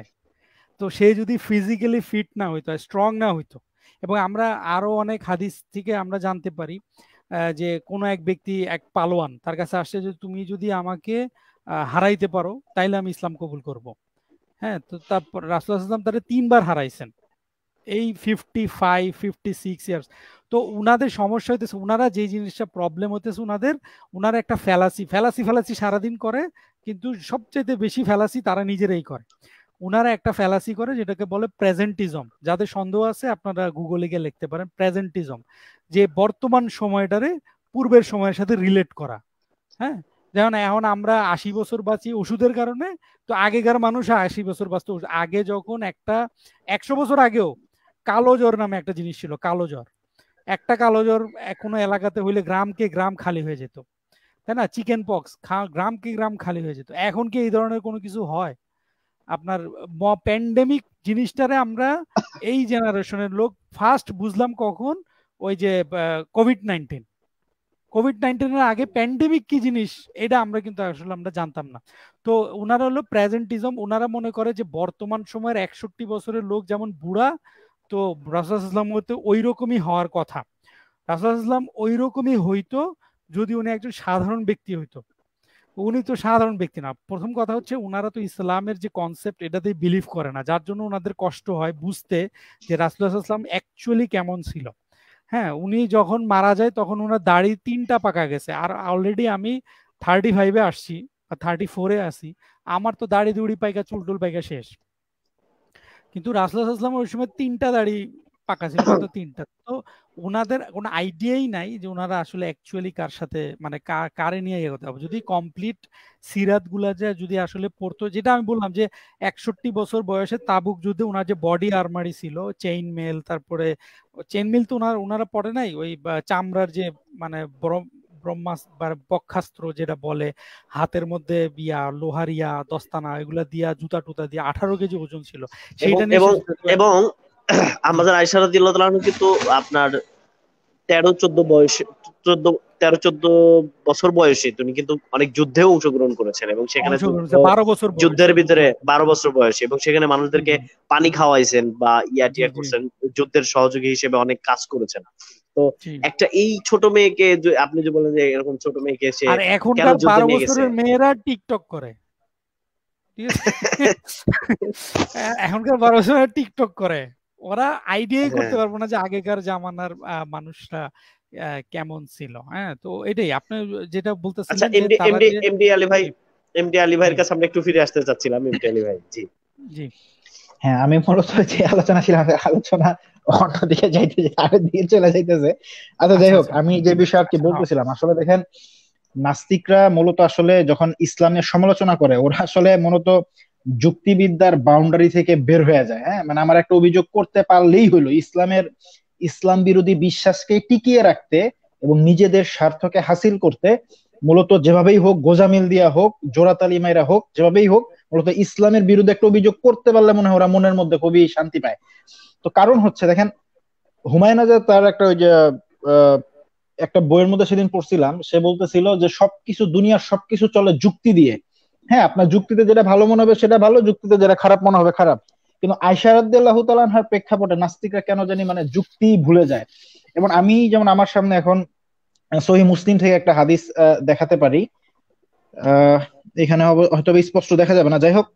তো সে যদি ফিজিক্যালি ফিট না হইতো স্ট্রং না হইতো এবং আমরা আরো অনেক হাদিস থেকে আমরা জানতে পারি যে কোনো এক ব্যক্তি এক পালোয়ান তার কাছে আসছে যে তুমি যদি আমাকে হারাইতে পারো তাইলে আমি ইসলাম কবুল করব হ্যাঁ তো তারপর রাসুল্লাহাম তারা তিনবার হারাইছেন এই fifty five fifty six years তো উনাদের সমস্যা হইতেছে উনারা যে জিনিসটা প্রবলেম হইতেছে উনাদের উনারা একটা ফ্যালাসি ফ্যালাসি ফ্যালাসি সারাদিন করে কিন্তু সবচেয়ে বেশি ফ্যালাসি তারা নিজেরাই করে ওনারা একটা ফ্যালাসি করে যেটাকে বলে প্রেজেন্টিজম যাদের সন্দেহ আছে আপনারা গুগলে গিয়ে লিখতে পারেন প্রেজেন্টিজম যে বর্তমান সময়টারে পূর্বের সময়ের সাথে রিলেট করা হ্যাঁ যেমন এখন আমরা আশি বছর বাঁচি ওষুধের কারণে তো আগেকার মানুষ আশি বছর বাঁচতো আগে যখন একটা একশো বছর আগেও কালো জ্বর নামে একটা জিনিস ছিল কালো জ্বর একটা কালো জ্বর কোনো এলাকাতে হইলে গ্রামকে গ্রাম খালি হয়ে যেত তাই না চিকেন পক্স গ্রামকে গ্রাম খালি হয়ে যেত এখন কি এই ধরনের কোনো কিছু হয় আপনার প্যান্ডেমিক জিনিসটারে আমরা এই জেনারেশনের লোক ফার্স্ট বুঝলাম কখন ওই যে কোভিড নাইন্টিন কোভিড নাইন্টিনের আগে প্যান্ডেমিক কি জিনিস এটা আমরা কিন্তু আসলে আমরা জানতাম না তো ওনারা হলো প্রেজেন্টিজম ওনারা মনে করে যে বর্তমান সময়ের একষট্টি বছরের লোক যেমন বুড়া তো ইসলাম হতে ওই রকমই হওয়ার কথা ইসলাম ওই রকমই হইতো যদি উনি একজন সাধারণ ব্যক্তি হইতো উনি তো সাধারণ ব্যক্তি না প্রথম কথা হচ্ছে ওনারা তো ইসলামের যে কনসেপ্ট এটাতেই বিলিভ করে না যার জন্য ওনাদের কষ্ট হয় বুঝতে যে রাসুল্লাহাম অ্যাকচুয়ালি কেমন ছিল হ্যাঁ উনি যখন মারা যায় তখন ওনার দাড়ি তিনটা পাকা গেছে আর অলরেডি আমি থার্টি ফাইভে আসছি বা থার্টি ফোরে আসি আমার তো দাড়ি দুড়ি পাইকা চুলটুল পাইকা শেষ কিন্তু রাসুল্লাহাম ওই সময় তিনটা দাড়ি পাকা ছিল কিন্তু তিনটা তো ওনাদের কোনো আইডিয়াই নাই যে ওনারা আসলে অ্যাকচুয়ালি কার সাথে মানে কারে নিয়ে ইয়ে করতে হবে যদি কমপ্লিট সিরাত গুলা যে যদি আসলে পড়তো যেটা আমি বললাম যে একষট্টি বছর বয়সে তাবুক যুদ্ধে ওনার যে বডি আর্মারি ছিল চেইন মেল তারপরে চেইন মেল তো ওনার ওনারা পড়ে নাই ওই চামড়ার যে মানে বড় ব্রহ্মাস্ত্র বক্ষাস্ত্র যেটা বলে হাতের মধ্যে বিয়া লোহারিয়া দস্তানা এগুলা দিয়া জুতা টুতা দিয়া আঠারো কেজি ওজন ছিল সেইটা এবং আমাদের আয়সা রাদিল্লাহ কিন্তু আপনার তেরো চোদ্দ বয়সে চোদ্দ তেরো চোদ্দ বছর বয়সে তিনি কিন্তু অনেক যুদ্ধেও অংশগ্রহণ করেছেন এবং সেখানে বারো বছর যুদ্ধের ভিতরে বারো বছর বয়সে এবং সেখানে মানুষদেরকে পানি খাওয়াইছেন বা ইয়া টিয়া করছেন যুদ্ধের সহযোগী হিসেবে অনেক কাজ করেছেন তো একটা এই ছোট মেয়েকে আপনি যে বলেন যে এরকম ছোট মেয়েকে সে এখন বারো বছরের মেয়েরা টিকটক করে এখনকার বারো বছরের টিকটক করে ওরা আইডিয়াই হ্যাঁ। করতে পারবো না যে আগেকার জামানার মানুষরা কেমন ছিল হ্যাঁ তো এটাই আপনি যেটা বলতে আচ্ছা এমডি এমডি এমডি আলী ভাই এমডি আলী ভাইয়ের কাছে আমরা একটু ফিরে আসতে চাচ্ছিলাম এমডি আলী ভাই জি জি হ্যাঁ আমি মূলত যে আলোচনা ছিল আমাদের আলোচনা অন্যদিকে যাইতে আগের দিকে চলে যাইতেছে আচ্ছা, আচ্ছা যাই হোক আচ্ছা। আমি যে বিষয় আর আচ্ছা, কি বলতেছিলাম আসলে দেখেন নাস্তিকরা মূলত আসলে যখন ইসলামের সমালোচনা করে ওরা আসলে মূলত যুক্তিবিদ্যার বাউন্ডারি থেকে বের হয়ে যায় হ্যাঁ মানে আমার একটা অভিযোগ করতে পারলেই হলো ইসলামের ইসলাম বিরোধী বিশ্বাসকে টিকিয়ে রাখতে এবং নিজেদের স্বার্থকে হাসিল করতে মূলত যেভাবেই হোক গোজামিল দিয়া হোক জোরাতালি মাইরা হোক যেভাবেই হোক মূলত ইসলামের বিরুদ্ধে একটা অভিযোগ করতে পারলে মনে হয় ওরা মনের মধ্যে খুবই শান্তি পায় তো কারণ হচ্ছে দেখেন হুমায়ুন আজাদ তার একটা ওই যে একটা বইয়ের মধ্যে সেদিন পড়ছিলাম সে বলতেছিল যে সবকিছু দুনিয়ার সবকিছু চলে যুক্তি দিয়ে হ্যাঁ আপনার যুক্তিতে যেটা ভালো মনে হবে সেটা ভালো যুক্তিতে যেটা খারাপ মনে হবে খারাপ কিন্তু আইসারাদ্দাল্লাহ তালানহার প্রেক্ষাপটে নাস্তিকরা কেন জানি মানে যুক্তি ভুলে যায় এবং আমি যেমন আমার সামনে এখন সহি মুসলিম থেকে একটা হাদিস দেখাতে পারি এখানে হয়তো স্পষ্ট দেখা যাবে না যাই হোক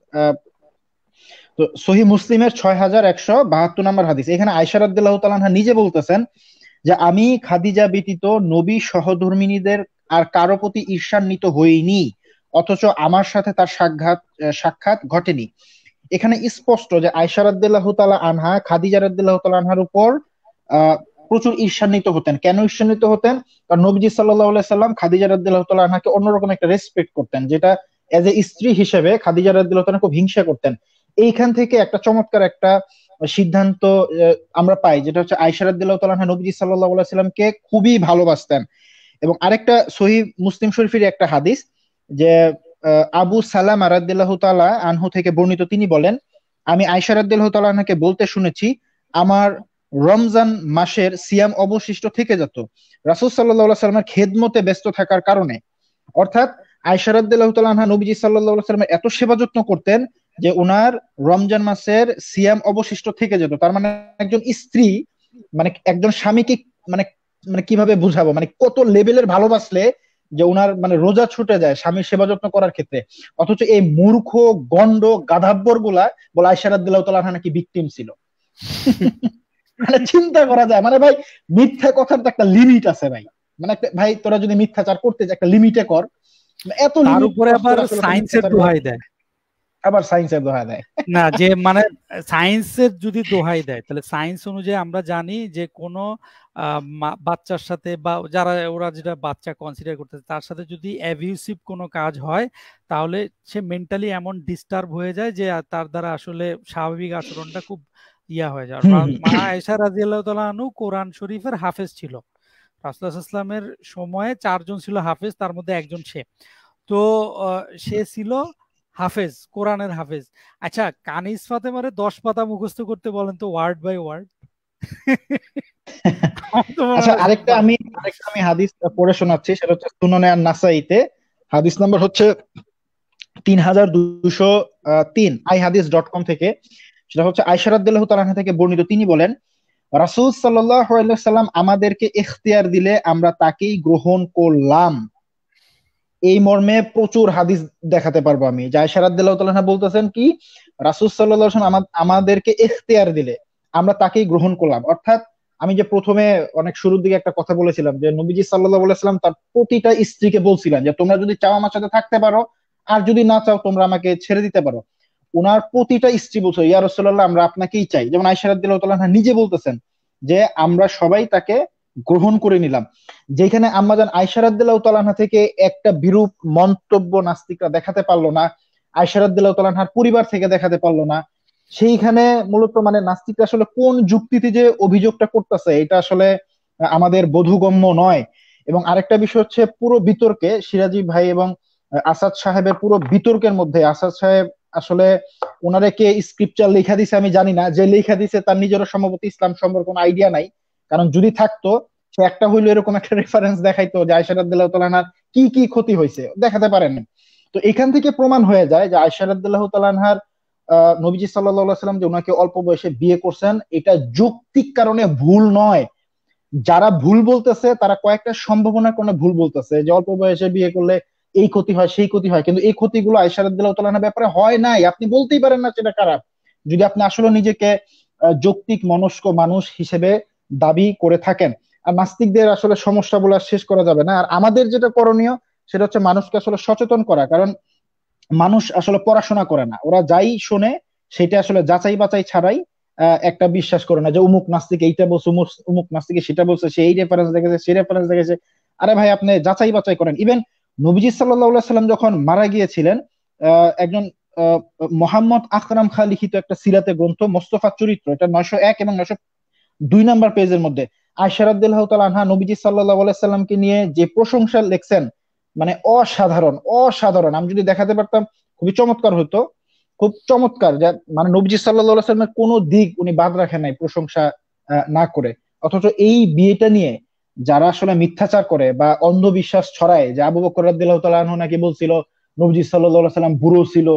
তো সহি মুসলিমের ছয় হাজার একশো বাহাত্তর নম্বর হাদিস এখানে আব্দুল্লাহ তালানহা নিজে বলতেছেন যে আমি খাদিজা ব্যতীত নবী সহধর্মিনীদের আর কারো প্রতি ঈর্ষান্বিত হইনি অথচ আমার সাথে তার সাক্ষাৎ সাক্ষাৎ ঘটেনি এখানে স্পষ্ট যে আয়সার রাদ্দাল্লাহ তালা আনহা খাদিজার রাদ্দাল্লাহ তালা আনহার উপর প্রচুর ঈর্ষান্বিত হতেন কেন ঈর্ষান্বিত হতেন কারণ নবীজি সাল্লাহ সাল্লাম খাদিজা রাদ্দাল্লাহ আনহাকে অন্যরকম একটা রেসপেক্ট করতেন যেটা এজ এ স্ত্রী হিসেবে খাদিজার রাদ্দাল্লাহ তালা খুব হিংসা করতেন এইখান থেকে একটা চমৎকার একটা সিদ্ধান্ত আমরা পাই যেটা হচ্ছে আয়সার রাদ্দাল্লাহ আনহা নবীজি সাল্লাহ সাল্লামকে খুবই ভালোবাসতেন এবং আরেকটা সহি মুসলিম শরীফের একটা হাদিস যে আবু সালাম আরাদ্দাহ তালা আনহু থেকে বর্ণিত তিনি বলেন আমি আয়সা রাদ্দাহ তালা আনহাকে বলতে শুনেছি আমার রমজান মাসের সিয়াম অবশিষ্ট থেকে যেত রাসুল সাল্লা সাল্লামের খেদমতে ব্যস্ত থাকার কারণে অর্থাৎ আয়সা রাদ্দাহ তালা আনহা নবীজি সাল্লাহ সাল্লামের এত সেবা যত্ন করতেন যে উনার রমজান মাসের সিয়াম অবশিষ্ট থেকে যেত তার মানে একজন স্ত্রী মানে একজন স্বামীকে মানে মানে কিভাবে বুঝাবো মানে কত লেভেলের ভালোবাসলে যে ওনার মানে রোজা ছুটে যায় স্বামীর সেবা যত্ন করার ক্ষেত্রে অথচ এই মূর্খ গন্ড গাধাব্বর গুলা বলে আইসারাদ্দুল্লাহ তালা নাকি ভিকটিম ছিল মানে চিন্তা করা যায় মানে ভাই মিথ্যা কথার তো একটা লিমিট আছে ভাই মানে ভাই তোরা যদি মিথ্যাচার করতে একটা লিমিটে কর এত লিমিট করে আবার সায়েন্সের দোহাই দেয় আবার সায়েন্সের দোহাই দেয় না যে মানে সায়েন্সের যদি দোহাই দেয় তাহলে সায়েন্স অনুযায়ী আমরা জানি যে কোনো বাচ্চার সাথে বা যারা ওরা যেটা বাচ্চা কনসিডার করতে তার সাথে যদি অ্যাভিউসিভ কোনো কাজ হয় তাহলে সে মেন্টালি এমন ডিস্টার্ব হয়ে যায় যে তার দ্বারা আসলে স্বাভাবিক আচরণটা খুব ইয়া হয়ে যায় মা আয়েশা রাজিয়াল্লাহু তাআলা কোরআন শরীফের হাফেজ ছিল রাসূলুল্লাহ ইসলামের সময়ে চারজন ছিল হাফেজ তার মধ্যে একজন সে তো সে ছিল হাফেজ কোরআনের হাফেজ আচ্ছা কানিস ফাতেমারে দশ পাতা মুখস্থ করতে বলেন তো ওয়ার্ড বাই ওয়ার্ড আচ্ছা আরেকটা আমি আরেকটা আমি হাদিস পড়ে শোনাচ্ছি সেটা হচ্ছে সুননে আর নাসাইতে হাদিস নাম্বার হচ্ছে তিন হাজার দুশো তিন আই হাদিস ডট কম থেকে সেটা হচ্ছে তালাহা থেকে বর্ণিত তিনি বলেন রাসুল সাল্লাহ সাল্লাম আমাদেরকে এখতিয়ার দিলে আমরা তাকেই গ্রহণ করলাম এই মর্মে প্রচুর হাদিস দেখাতে পারবো আমি যা সারাদ্দাহ বলতেছেন কি রাসুল সাল্লাহ আমাদেরকে এখতিয়ার দিলে আমরা তাকেই গ্রহণ করলাম অর্থাৎ আমি যে প্রথমে অনেক শুরুর দিকে একটা কথা বলেছিলাম যে নবীজি সাল্লাহাম তার প্রতিটা স্ত্রীকে বলছিলেন যে তোমরা যদি চাও আমার সাথে থাকতে পারো আর যদি না চাও তোমরা আমাকে ছেড়ে দিতে পারো ওনার প্রতিটা স্ত্রী বলছো ইয়া রসল্লাহ আমরা আপনাকেই চাই যেমন আইসারাদ্দাহ নিজে বলতেছেন যে আমরা সবাই তাকে গ্রহণ করে নিলাম যেখানে আম্মাজান আইসারাদ্দুল্লাহ তালানহা থেকে একটা বিরূপ মন্তব্য নাস্তিকরা দেখাতে পারলো না আইসারাদ্দুল্লাহ তালানহার পরিবার থেকে দেখাতে পারলো না সেইখানে মূলত মানে নাস্তিকরা আসলে কোন যুক্তিতে যে অভিযোগটা করতেছে এটা আসলে আমাদের বোধগম্য নয় এবং আরেকটা বিষয় হচ্ছে পুরো বিতর্কে সিরাজি ভাই এবং আসাদ সাহেবের পুরো বিতর্কের মধ্যে আসাদ সাহেব আসলে ওনারে কে স্ক্রিপচার লেখা দিছে আমি জানি না যে লেখা দিছে তার নিজেরও সম্ভবত ইসলাম সম্পর্কে কোনো আইডিয়া নাই কারণ যদি থাকতো সে একটা হইলো এরকম একটা রেফারেন্স দেখাইতো যে আয়সা রাদ্দাল্লাহ তালানহার কি কি ক্ষতি হয়েছে দেখাতে পারেন তো এখান থেকে প্রমাণ হয়ে যায় যে আয়সা রাদ্দাল্লাহ তালানহার নবীজি সাল্লাহ সাল্লাম যে ওনাকে অল্প বয়সে বিয়ে করছেন এটা যৌক্তিক কারণে ভুল নয় যারা ভুল বলতেছে তারা কয়েকটা সম্ভাবনার কারণে ভুল বলতেছে যে অল্প বয়সে বিয়ে করলে এই ক্ষতি হয় সেই ক্ষতি হয় কিন্তু এই ক্ষতিগুলো আইসারুদ্দোল্লাহ তালানের ব্যাপারে হয় নাই আপনি বলতেই পারেন না সেটা খারাপ যদি আপনি আসলে নিজেকে যৌক্তিক মনস্ক মানুষ হিসেবে দাবি করে থাকেন আর নাস্তিকদের আসলে সমস্যা বলে শেষ করা যাবে না আর আমাদের যেটা করণীয় সেটা হচ্ছে মানুষকে আসলে সচেতন করা কারণ মানুষ আসলে পড়াশোনা করে না ওরা যাই শোনে সেটা আসলে যাচাই বাচাই ছাড়াই একটা বিশ্বাস করে না যে উমুক নাস্তিক এইটা বলছে উমুক নাস্তিক সেটা বলছে সে এই রেফারেন্স দেখেছে সে রেফারেন্স দেখেছে আরে ভাই আপনি যাচাই বাচাই করেন ইভেন নবীজি সাল্লাহ সাল্লাম যখন মারা গিয়েছিলেন একজন মোহাম্মদ আকরাম খা লিখিত একটা সিরাতে গ্রন্থ মোস্তফা চরিত্র এটা নয়শো এক এবং নয়শো দুই নাম্বার পেজের মধ্যে আয়সারাদ্দিল্লাহ আনহা নবীজি সাল্লাহামকে নিয়ে যে প্রশংসা লেখছেন মানে অসাধারণ অসাধারণ আমি যদি দেখাতে পারতাম খুবই চমৎকার হতো খুব চমৎকার যা মানে নবজি সাল্লাহামের কোন দিক উনি বাদ রাখেন নাই প্রশংসা না করে অথচ এই বিয়েটা নিয়ে যারা আসলে মিথ্যাচার করে বা অন্ধবিশ্বাস ছড়ায় যে আবু বকর রাদিল্লাহ নাকি বলছিল নবজি সাল্লাহাম বুড়ো ছিল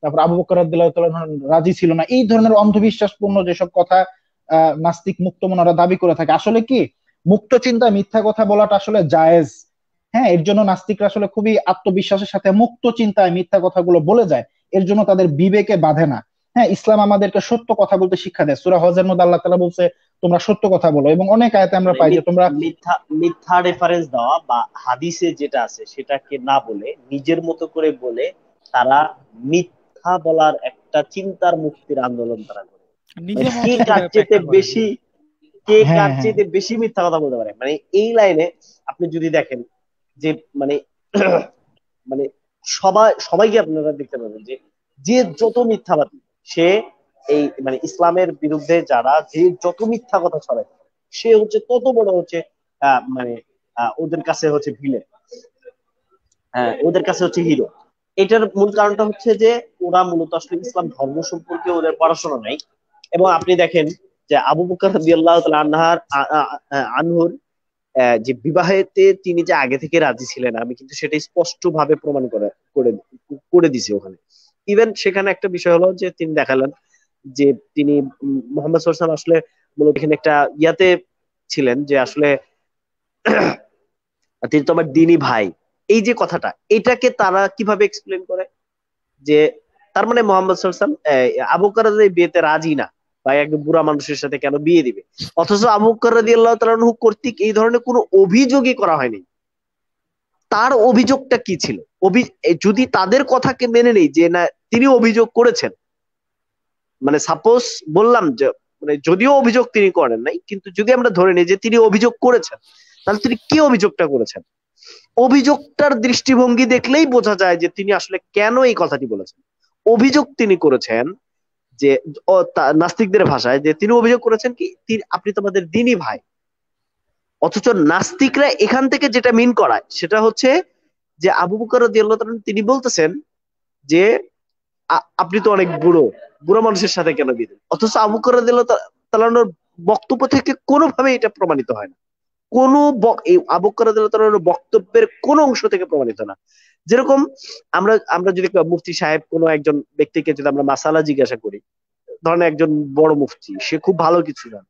তারপর আবু বকর রাদিল্লাহ রাজি ছিল না এই ধরনের অন্ধবিশ্বাসপূর্ণ যেসব কথা নাস্তিক মুক্ত মনারা দাবি করে থাকে আসলে কি মুক্ত চিন্তা মিথ্যা কথা বলাটা আসলে জায়েজ হ্যাঁ এর জন্য নাস্তিকরা আসলে খুবই আত্মবিশ্বাসের সাথে মুক্ত চিন্তায় মিথ্যা কথাগুলো বলে যায় এর জন্য তাদের বিবেকে বাধে না হ্যাঁ ইসলাম আমাদেরকে সত্য কথা বলতে শিক্ষা দেয় সুরা হজের মধ্যে আল্লাহ তালা বলছে তোমরা সত্য কথা বলো এবং অনেক আয়তে আমরা পাই যে তোমরা মিথ্যা মিথ্যা রেফারেন্স দেওয়া বা হাদিসে যেটা আছে সেটাকে না বলে নিজের মতো করে বলে তারা মিথ্যা বলার একটা চিন্তার মুক্তির আন্দোলন তারা হ্যাঁ, হ্যাঁ। বেশি মিথ্যা কথা বলতে পারে মানে এই লাইনে আপনি যদি দেখেন যে মানে মানে সবাই সবাইকে আপনারা দেখতে পাবেন যে যে যত মিথ্যাবাদী সে এই মানে ইসলামের বিরুদ্ধে যারা যে যত মিথ্যা কথা ছড়ায় সে হচ্ছে তত বড় হচ্ছে মানে ওদের কাছে হচ্ছে ভিলে হ্যাঁ ওদের কাছে হচ্ছে হিরো এটার মূল কারণটা হচ্ছে যে ওরা মূলত আসলে ইসলাম ধর্ম সম্পর্কে ওদের পড়াশোনা নাই এবং আপনি দেখেন যে আবু বকর রাদিয়াল্লাহু তাআলা আনহার আনহুর যে বিবাহেতে তিনি যে আগে থেকে রাজি ছিলেন আমি কিন্তু সেটা স্পষ্ট ভাবে প্রমাণ করে করে দিছি ওখানে ইভেন সেখানে একটা বিষয় হলো যে তিনি দেখালেন যে তিনি মোহাম্মদ সরসাম আসলে মূলত এখানে একটা ইয়াতে ছিলেন যে আসলে তিনি তোমার দিনই ভাই এই যে কথাটা এটাকে তারা কিভাবে এক্সপ্লেন করে যে তার মানে মোহাম্মদ সরসাম আবু কারাজ বিয়েতে রাজি না বা একদম বুড়া মানুষের সাথে কেন বিয়ে দিবে অথচ আবু বকর রাদিয়াল্লাহু তাআলা কর্তৃক এই ধরনের কোনো অভিযোগই করা হয়নি তার অভিযোগটা কি ছিল যদি তাদের কথাকে মেনে নেই যে না তিনি অভিযোগ করেছেন মানে সাপোজ বললাম যে মানে যদিও অভিযোগ তিনি করেন নাই কিন্তু যদি আমরা ধরে নিই যে তিনি অভিযোগ করেছেন তাহলে তিনি কি অভিযোগটা করেছেন অভিযোগটার দৃষ্টিভঙ্গি দেখলেই বোঝা যায় যে তিনি আসলে কেন এই কথাটি বলেছেন অভিযোগ তিনি করেছেন যে নাস্তিকদের ভাষায় যে তিনি অভিযোগ করেছেন কি আপনি তোমাদের দিনই ভাই অথচ নাস্তিকরা এখান থেকে যেটা মিন করায় সেটা হচ্ছে যে আবু বকর তিনি বলতেছেন যে আপনি তো অনেক বুড়ো বুড়ো মানুষের সাথে কেন দিলেন অথচ আবু বকর তালানোর বক্তব্য থেকে কোনোভাবে এটা প্রমাণিত হয় না কোনো আবু বকর তালানোর বক্তব্যের কোনো অংশ থেকে প্রমাণিত না যেরকম আমরা আমরা যদি মুফতি সাহেব কোনো একজন ব্যক্তিকে যদি আমরা মাসালা জিজ্ঞাসা করি ধরেন একজন বড় মুফতি সে খুব ভালো কিছু জানে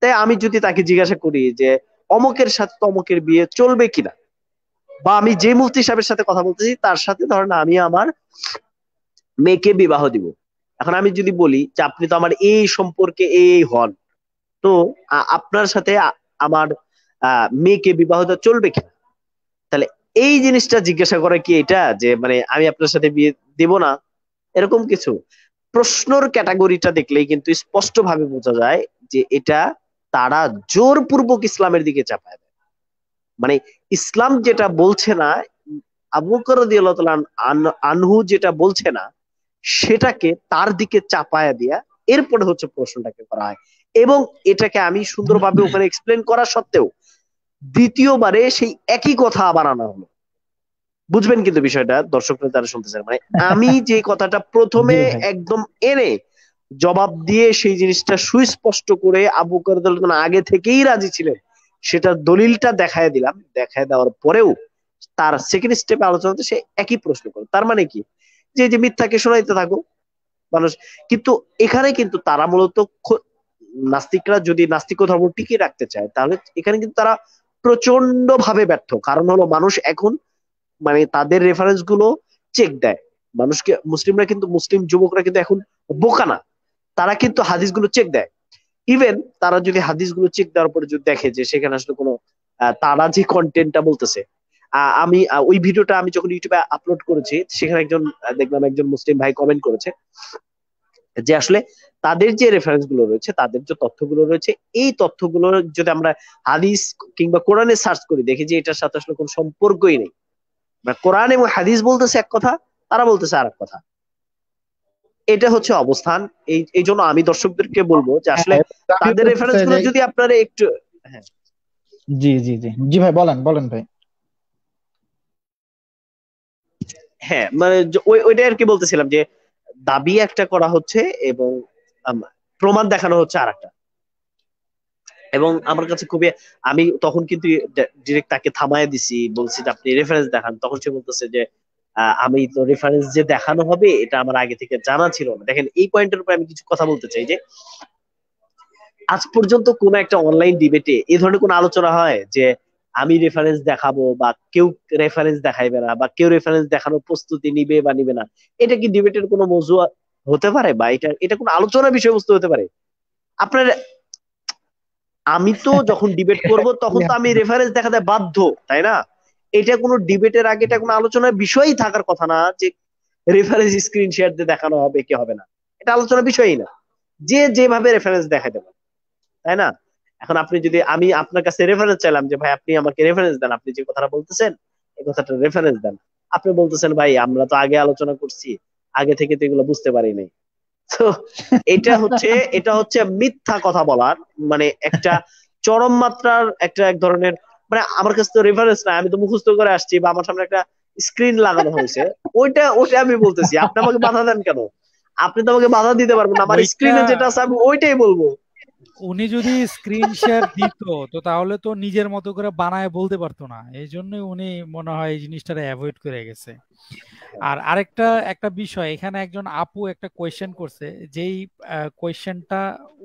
তাই আমি যদি তাকে জিজ্ঞাসা করি যে অমকের সাথে তমকের বিয়ে চলবে কিনা বা আমি যে মুফতি সাহেবের সাথে কথা বলতেছি তার সাথে ধরেন আমি আমার মেয়েকে বিবাহ দিব এখন আমি যদি বলি যে আপনি তো আমার এই সম্পর্কে এই হন তো আপনার সাথে আমার মেয়েকে বিবাহ দেওয়া চলবে কিনা তাহলে এই জিনিসটা জিজ্ঞাসা করা কি এটা যে মানে আমি আপনার সাথে বিয়ে দিব না এরকম কিছু প্রশ্নর ক্যাটাগরিটা দেখলেই কিন্তু স্পষ্ট ভাবে বোঝা যায় যে এটা তারা জোরপূর্বক ইসলামের দিকে চাপায় দেয় মানে ইসলাম যেটা বলছে না আবু আনহু যেটা বলছে না সেটাকে তার দিকে চাপায়া দিয়া এরপরে হচ্ছে প্রশ্নটাকে করা হয় এবং এটাকে আমি সুন্দরভাবে ওখানে এক্সপ্লেন করা সত্ত্বেও দ্বিতীয়বারে সেই একই কথা আবার আনা হলো বুঝবেন কিন্তু বিষয়টা দর্শকরা শুনতে চান মানে আমি যে কথাটা প্রথমে হ্যাঁ, হ্যাঁ। একদম এনে জবাব দিয়ে সেই জিনিসটা সুস্পষ্ট করে আবু করদল আগে থেকেই রাজি ছিলেন সেটা দলিলটা দেখায় দিলাম দেখায় দেওয়ার পরেও তার সেকেন্ড স্টেপে আলোচনাতে সে একই প্রশ্ন করে তার মানে কি যে যে মিথ্যাকে শোনাইতে থাকো মানুষ কিন্তু এখানে কিন্তু তারা মূলত নাস্তিকরা যদি নাস্তিক ধর্ম টিকিয়ে রাখতে চায় তাহলে এখানে কিন্তু তারা প্রচন্ড ভাবে ব্যর্থ কারণ হলো মানুষ এখন মানে তাদের রেফারেন্স গুলো চেক দেয় মানুষকে মুসলিমরা কিন্তু মুসলিম যুবকরা কিন্তু এখন বোকা না তারা কিন্তু হাদিস গুলো চেক দেয় ইভেন তারা যদি হাদিস গুলো চেক দেওয়ার পরে যদি দেখে যে সেখানে আসলে কোনো তারা যে কন্টেন্টটা বলতেছে আমি ওই ভিডিওটা আমি যখন ইউটিউবে আপলোড করেছি সেখানে একজন দেখলাম একজন মুসলিম ভাই কমেন্ট করেছে যে আসলে তাদের যে রেফারেন্স গুলো রয়েছে তাদের যে তথ্যগুলো রয়েছে এই তথ্যগুলো যদি আমরা হাদিস কিংবা কোরআনে সার্চ করি দেখি যে এটার সাথে আসলে কোনো সম্পর্কই নেই কোরআন এবং হাদিস বলতেছে এক কথা তারা বলতেছে আর এক কথা এটা হচ্ছে অবস্থান এই এই জন্য আমি দর্শকদেরকে বলবো যে হ্যাঁ, আসলে হ্যাঁ, তাদের রেফারেন্স গুলো যদি আপনারা একটু হ্যাঁ জি জি জি জি ভাই বলেন বলেন ভাই হ্যাঁ মানে ওইটাই আর কি বলতেছিলাম যে দাবি একটা করা হচ্ছে এবং প্রমাণ দেখানো হচ্ছে আর একটা এবং আমার কাছে খুবই আমি তখন কিন্তু ডিরেক্ট তাকে থামাই দিছি বলছি যে আপনি রেফারেন্স দেখান তখন সে বলতেছে যে আমি তো রেফারেন্স যে দেখানো হবে এটা আমার আগে থেকে জানা ছিল না দেখেন এই পয়েন্টের উপর আমি কিছু কথা বলতে চাই যে আজ পর্যন্ত কোন একটা অনলাইন ডিবেটে এই ধরনের কোনো আলোচনা হয় যে আমি রেফারেন্স দেখাবো বা কেউ রেফারেন্স দেখাইবে না বা কেউ রেফারেন্স দেখানোর প্রস্তুতি নিবে বা নিবে না এটা কি ডিবেটের কোনো মজুয়া হতে পারে বা এটা এটা কোনো আলোচনা বিষয়বস্তু হতে পারে আপনার আমি তো যখন ডিবেট করব তখন তো আমি রেফারেন্স দেখাতে বাধ্য তাই না এটা কোনো ডিবেটের আগে এটা কোনো আলোচনার বিষয়ই থাকার কথা না যে রেফারেন্স স্ক্রিন শেয়ার দিয়ে দেখানো হবে কি হবে না এটা আলোচনার বিষয়ই না যে যেভাবে রেফারেন্স দেখাতে পারে তাই না এখন আপনি যদি আমি আপনার কাছে রেফারেন্স চাইলাম যে ভাই আপনি আমাকে রেফারেন্স দেন আপনি যে কথাটা বলতেছেন এই কথাটা রেফারেন্স দেন আপনি বলতেছেন ভাই আমরা তো আগে আলোচনা করছি আগে থেকে তো এগুলো বুঝতে পারিনি তো এটা হচ্ছে এটা হচ্ছে মিথ্যা কথা বলার মানে একটা চরম মাত্রার একটা এক ধরনের মানে আমার কাছে তো রেফারেন্স নাই আমি তো মুখস্থ করে আসছি বা আমার সামনে একটা স্ক্রিন লাগানো হয়েছে ওইটা ওটা আমি বলতেছি আপনি আমাকে বাধা দেন কেন আপনি তো আমাকে বাধা দিতে পারবেন আমার স্ক্রিনে যেটা আছে আমি ওইটাই বলবো উনি যদি স্ক্রিন শেয়ার দিত তো তাহলে তো নিজের মতো করে বানায় বলতে পারতো না এই জন্যই উনি মনে হয় এই জিনিসটা অ্যাভয়েড করে গেছে আর আরেকটা একটা বিষয় এখানে একজন আপু একটা কোয়েশ্চেন করছে যেই কোয়েশ্চেনটা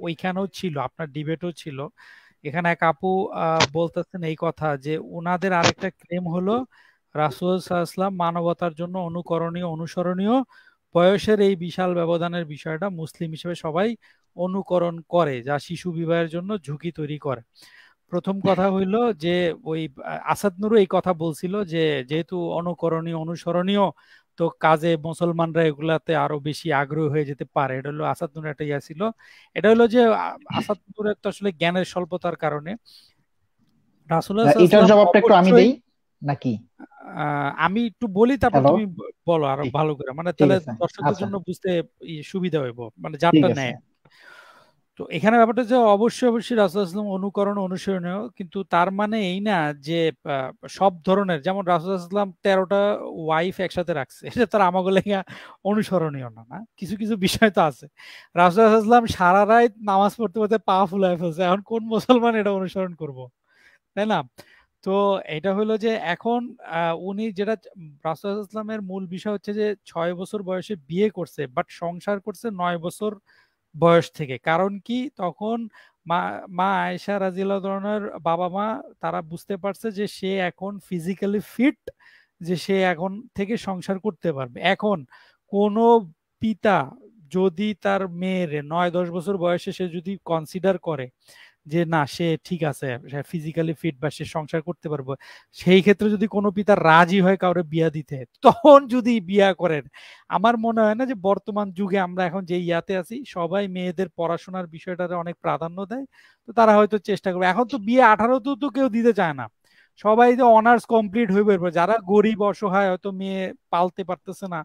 ওইখানেও ছিল আপনার ডিবেটও ছিল এখানে এক আপু বলতেছেন এই কথা যে ওনাদের আরেকটা ক্লেম হলো রাসুল সাহসলাম মানবতার জন্য অনুকরণীয় অনুসরণীয় বয়সের এই বিশাল ব্যবধানের বিষয়টা মুসলিম হিসেবে সবাই অনুকরণ করে যা শিশু বিবাহের জন্য ঝুঁকি তৈরি করে প্রথম কথা হইল যে ওই আসাদ নুরু এই কথা বলছিল যে যেহেতু অনুকরণীয় অনুসরণীয় তো কাজে মুসলমানরা এগুলাতে আরো বেশি আগ্রহী হয়ে যেতে পারে এটা হলো আসাদ নুর একটা ইয়া ছিল এটা হলো যে আসাদ নুরের তো আসলে জ্ঞানের স্বল্পতার কারণে এটার জবাবটা একটু আমি দেই নাকি আমি একটু বলি তারপর তুমি বলো আরো ভালো করে মানে তাহলে দর্শকদের আচ্ছা। জন্য বুঝতে সুবিধা হইব মানে যারটা নেয় তো এখানে ব্যাপারটা যে অবশ্যই অবশ্যই রাসুল আসলাম অনুকরণ অনুসরণীয় কিন্তু তার মানে এই না যে সব ধরনের যেমন রাসুল আসলাম তেরোটা ওয়াইফ একসাথে রাখছে এটা তার আমাগুলো অনুসরণীয় না না কিছু কিছু বিষয় তো আছে রাসুল আসলাম সারা রাত নামাজ পড়তে পড়তে পা ফুলায় ফেলছে এখন কোন মুসলমান এটা অনুসরণ করব তাই না তো এটা হলো যে এখন উনি যেটা রাসুল ইসলামের মূল বিষয় হচ্ছে যে ছয় বছর বয়সে বিয়ে করছে বাট সংসার করছে নয় বছর বয়স থেকে কারণ কি তখন মা মা আয়েশা ধরনের বাবা মা তারা বুঝতে পারছে যে সে এখন ফিজিক্যালি ফিট যে সে এখন থেকে সংসার করতে পারবে এখন কোনো পিতা যদি তার মেয়ের নয় দশ বছর বয়সে সে যদি কনসিডার করে যে না সে ঠিক আছে সে ফিজিক্যালি ফিট বা সে সংসার করতে পারবো সেই ক্ষেত্রে যদি কোনো পিতা রাজি হয় কাউরে বিয়া দিতে তখন যদি বিয়া করেন আমার মনে হয় না যে বর্তমান যুগে আমরা এখন যে ইয়াতে আছি সবাই মেয়েদের পড়াশোনার বিষয়টাতে অনেক প্রাধান্য দেয় তো তারা হয়তো চেষ্টা করবে এখন তো বিয়ে আঠারোতেও তো কেউ দিতে চায় না সবাই যে অনার্স কমপ্লিট হয়ে যারা গরিব অসহায় হয়তো মেয়ে পালতে পারতেছে না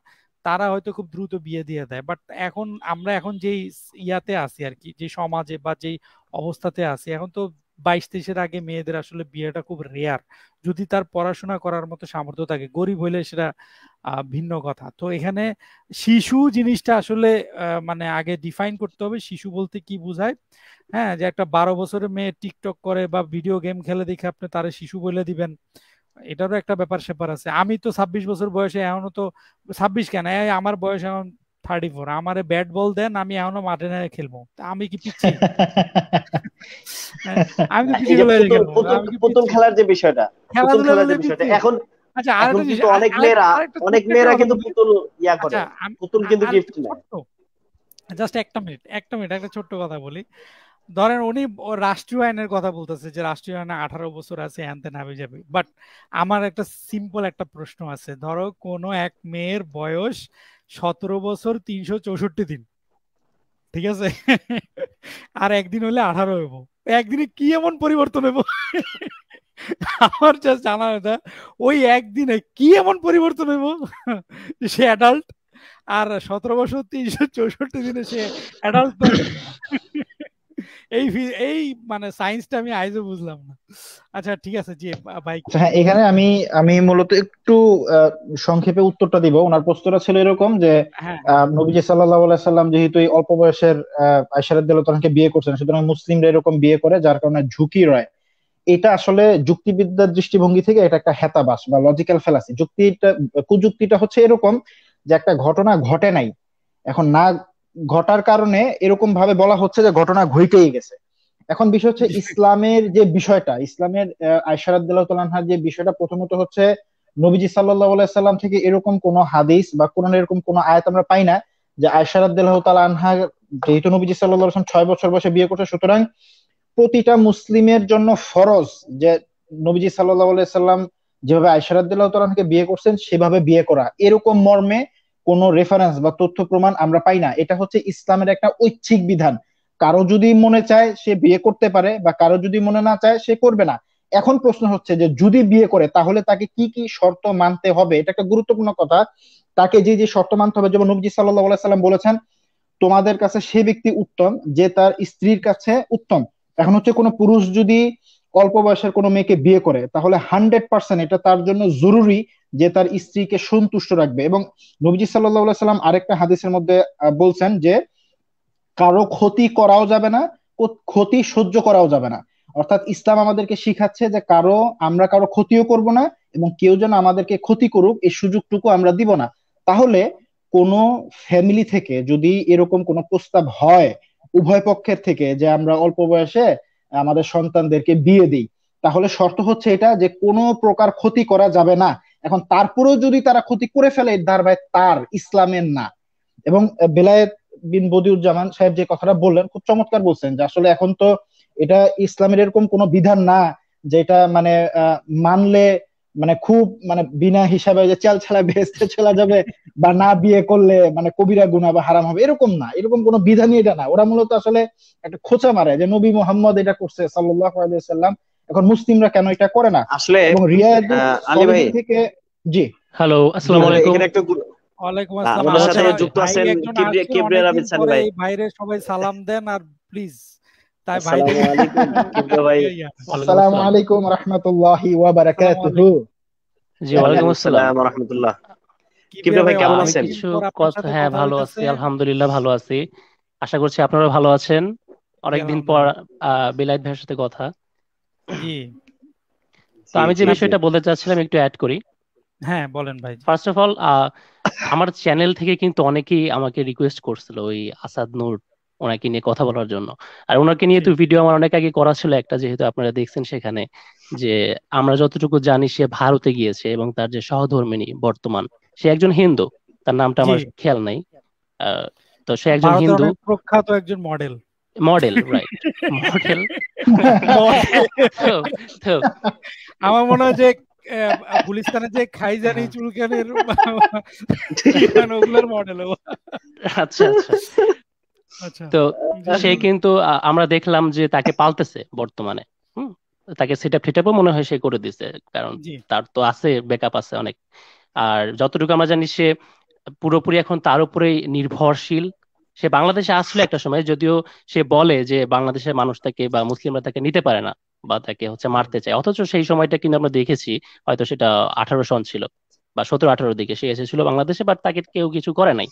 তারা হয়তো খুব দ্রুত বিয়ে দিয়ে দেয় বাট এখন আমরা এখন যেই ইয়াতে আছি আর কি যে সমাজে বা যেই অবস্থাতে আছি এখন তো বাইশ তেইশের আগে মেয়েদের আসলে বিয়েটা খুব রেয়ার যদি তার পড়াশোনা করার মতো সামর্থ্য থাকে গরিব হইলে সেটা ভিন্ন কথা তো এখানে শিশু জিনিসটা আসলে মানে আগে ডিফাইন করতে হবে শিশু বলতে কি বোঝায় হ্যাঁ যে একটা বারো বছরের মেয়ে টিকটক করে বা ভিডিও গেম খেলে দেখে আপনি তারা শিশু বলে দিবেন এটারও একটা ব্যাপার স্যাপার আছে আমি তো ছাব্বিশ বছর বয়সে এখনো তো ছাব্বিশ কেন আমার বয়স এখন থার্টি ফোর আমার ব্যাট বল দেন আমি এখনো মাঠে না খেলবো আমি কি পিচ্ছি হ্যাঁ, আমি তো পিচ্ছি খেলবো পুতুল খেলার যে বিষয়টা পুতুল খেলার যে বিষয়টা এখন আচ্ছা আর কিন্তু অনেক মেয়েরা অনেক মেয়েরা কিন্তু আচ্ছা, পুতুল ইয়া করে আচ্ছা, পুতুল কিন্তু গিফট নেয় জাস্ট একটা মিনিট একটা মিনিট একটা ছোট্ট কথা বলি ধরেন উনি রাষ্ট্রীয় আইনের কথা বলতেছে যে রাষ্ট্রীয় আইনে আঠারো বছর আছে হ্যানতে নামে যাবে বাট আমার একটা সিম্পল একটা প্রশ্ন আছে ধরো কোন এক মেয়ের বয়স সতেরো বছর তিনশো চৌষট্টি দিন ঠিক আছে আর একদিন হলে আঠারো হইব একদিনে কি এমন পরিবর্তন হইব আমার যা জানা এটা ওই একদিনে কি এমন পরিবর্তন হইব সে অ্যাডাল্ট আর সতেরো বছর তিনশো চৌষট্টি দিনে সে অ্যাডাল্ট এই এই মানে সায়েন্সটা আমি আইজে বুঝলাম না আচ্ছা ঠিক আছে জি ভাই হ্যাঁ এখানে আমি আমি মূলত একটু সংক্ষেপে উত্তরটা দিব ওনার প্রশ্নটা ছিল এরকম যে হ্যাঁ। নবীজি সাল্লাল্লাহু আলাইহি সাল্লাম যেহেতু এই অল্প বয়সের আয়েশা রাদিয়াল্লাহু তাআলাকে বিয়ে করছেন সুতরাং মুসলিমরা এরকম বিয়ে করে যার কারণে ঝুঁকি রয় এটা আসলে যুক্তিবিদ্যার দৃষ্টিভঙ্গি থেকে এটা একটা হেতাবাস বা লজিক্যাল ফেলাসি যুক্তিটা কুযুক্তিটা হচ্ছে এরকম যে একটা ঘটনা ঘটে নাই এখন না ঘটার কারণে এরকম ভাবে বলা হচ্ছে যে ঘটনা ঘটেই গেছে এখন বিষয় হচ্ছে ইসলামের যে বিষয়টা ইসলামের আয়সারাদ্দাহার যে বিষয়টা প্রথমত হচ্ছে নবীজি সাল্লাহ সাল্লাম থেকে এরকম কোন হাদিস বা কোন এরকম কোন আয়াত আমরা পাই না যে আয়সারাদ্দাহ তাল আনহা যেহেতু নবীজি সাল্লাহাম ছয় বছর বয়সে বিয়ে করছে সুতরাং প্রতিটা মুসলিমের জন্য ফরজ যে নবীজি সাল্লাহ সাল্লাম যেভাবে আয়সারাদ্দাহ তালানহাকে বিয়ে করছেন সেভাবে বিয়ে করা এরকম মর্মে কোনো রেফারেন্স বা তথ্য প্রমাণ আমরা পাই না এটা হচ্ছে ইসলামের একটা ঐচ্ছিক বিধান কারো যদি মনে চায় সে বিয়ে করতে পারে বা কারো যদি মনে না চায় সে করবে না এখন প্রশ্ন হচ্ছে যে যদি বিয়ে করে তাহলে তাকে কি কি শর্ত মানতে হবে এটা একটা গুরুত্বপূর্ণ কথা তাকে যে যে শর্ত মানতে হবে যেমন নবজি সাল্লাম বলেছেন তোমাদের কাছে সে ব্যক্তি উত্তম যে তার স্ত্রীর কাছে উত্তম এখন হচ্ছে কোনো পুরুষ যদি অল্প বয়সের কোনো মেয়েকে বিয়ে করে তাহলে হান্ড্রেড পার্সেন্ট এটা তার জন্য জরুরি যে তার স্ত্রীকে সন্তুষ্ট রাখবে এবং নবীজি সাল্লাহ সাল্লাম আরেকটা হাদিসের মধ্যে বলছেন যে কারো ক্ষতি করাও যাবে না ক্ষতি সহ্য করাও যাবে না অর্থাৎ ইসলাম আমাদেরকে শিখাচ্ছে যে কারো আমরা কারো ক্ষতিও করব না এবং কেউ যেন আমাদেরকে ক্ষতি করুক এই সুযোগটুকু আমরা দিব না তাহলে কোন ফ্যামিলি থেকে যদি এরকম কোনো প্রস্তাব হয় উভয় পক্ষের থেকে যে আমরা অল্প বয়সে আমাদের সন্তানদেরকে বিয়ে দিই তাহলে শর্ত হচ্ছে এটা যে কোনো প্রকার ক্ষতি করা যাবে না এখন তারপরেও যদি তারা ক্ষতি করে ফেলে দার ভাই তার ইসলামের না এবং বেলায়েত বিন বদিউজ্জামান সাহেব যে কথাটা বললেন খুব চমৎকার বলছেন যে আসলে এখন তো এটা ইসলামের এরকম কোনো বিধান না যেটা মানে মানলে মানে খুব মানে বিনা হিসাবে যে চাল ছাড়া বেসতে চলে যাবে বা না বিয়ে করলে মানে কবিরা গুণা বা হারাম হবে এরকম না এরকম কোনো বিধানই এটা না ওরা মূলত আসলে একটা খোঁচা মারে যে নবী মোহাম্মদ এটা করছে সাল্লাহ আলাইসাল্লাম সাল্লাম এখন মুসলিমরা কেন এটা করে না আসলে এবং রিয়াদ আলী ভাই থেকে জি হ্যালো আসসালামু আলাইকুম এখানে একটা ওয়ালাইকুম আসসালাম আমাদের সাথে আচ্ছা, যুক্ত আছেন রাবিদ ভাই বাইরে সবাই সালাম দেন আর প্লিজ তাই ভাই ভাই আসসালামু আলাইকুম রাহমাতুল্লাহি জি ওয়ালাইকুম আসসালাম রাহমাতুল্লাহ ভাই কেমন আছেন হ্যাঁ ভালো আছি আলহামদুলিল্লাহ ভালো আছি আশা করছি আপনারা ভালো আছেন অনেকদিন পর বিলাইত ভাইয়ের সাথে কথা তো আমি যে বিষয়টা বলতে চাচ্ছিলাম একটু অ্যাড করি হ্যাঁ বলেন ভাই ফার্স্ট অফ অল আমার চ্যানেল থেকে কিন্তু অনেকেই আমাকে রিকোয়েস্ট করছিল ওই আসাদ নূর ওনাকে নিয়ে কথা বলার জন্য আর ওনাকে নিয়ে তো ভিডিও আমার অনেক আগে করা ছিল একটা যেহেতু আপনারা দেখছেন সেখানে যে আমরা যতটুকু জানি সে ভারতে গিয়েছে এবং তার যে সহধর্মিনী বর্তমান সে একজন হিন্দু তার নামটা আমার খেয়াল নাই তো সে একজন হিন্দু প্রখ্যাত একজন মডেল মডেল রাইট মডেল আমার মনে হয় যে গুলিস্তানের যে খাইজানি হ্যাঁ। চুলকানের ওগুলোর মডেল আচ্ছা, আচ্ছা।, আচ্ছা তো সে কিন্তু আমরা দেখলাম যে তাকে পাল্টেছে বর্তমানে তাকে সেট সেটআপ টিটআপও মনে হয় সে করে দিছে কারণ তার তো আছে ব্যাকআপ আছে অনেক আর যতটুকু আমরা জানি সে পুরোপুরি এখন তার উপরেই নির্ভরশীল সে বাংলাদেশে আসলে একটা সময় যদিও সে বলে যে বাংলাদেশের মানুষ তাকে বা মুসলিমরা তাকে নিতে পারে না বা তাকে হচ্ছে মারতে চায় অথচ সেই সময়টা কিন্তু আমরা দেখেছি হয়তো সেটা আঠারো সন ছিল বা সতেরো আঠারো দিকে সে এসেছিল বাংলাদেশে বাট তাকে কেউ কিছু করে নাই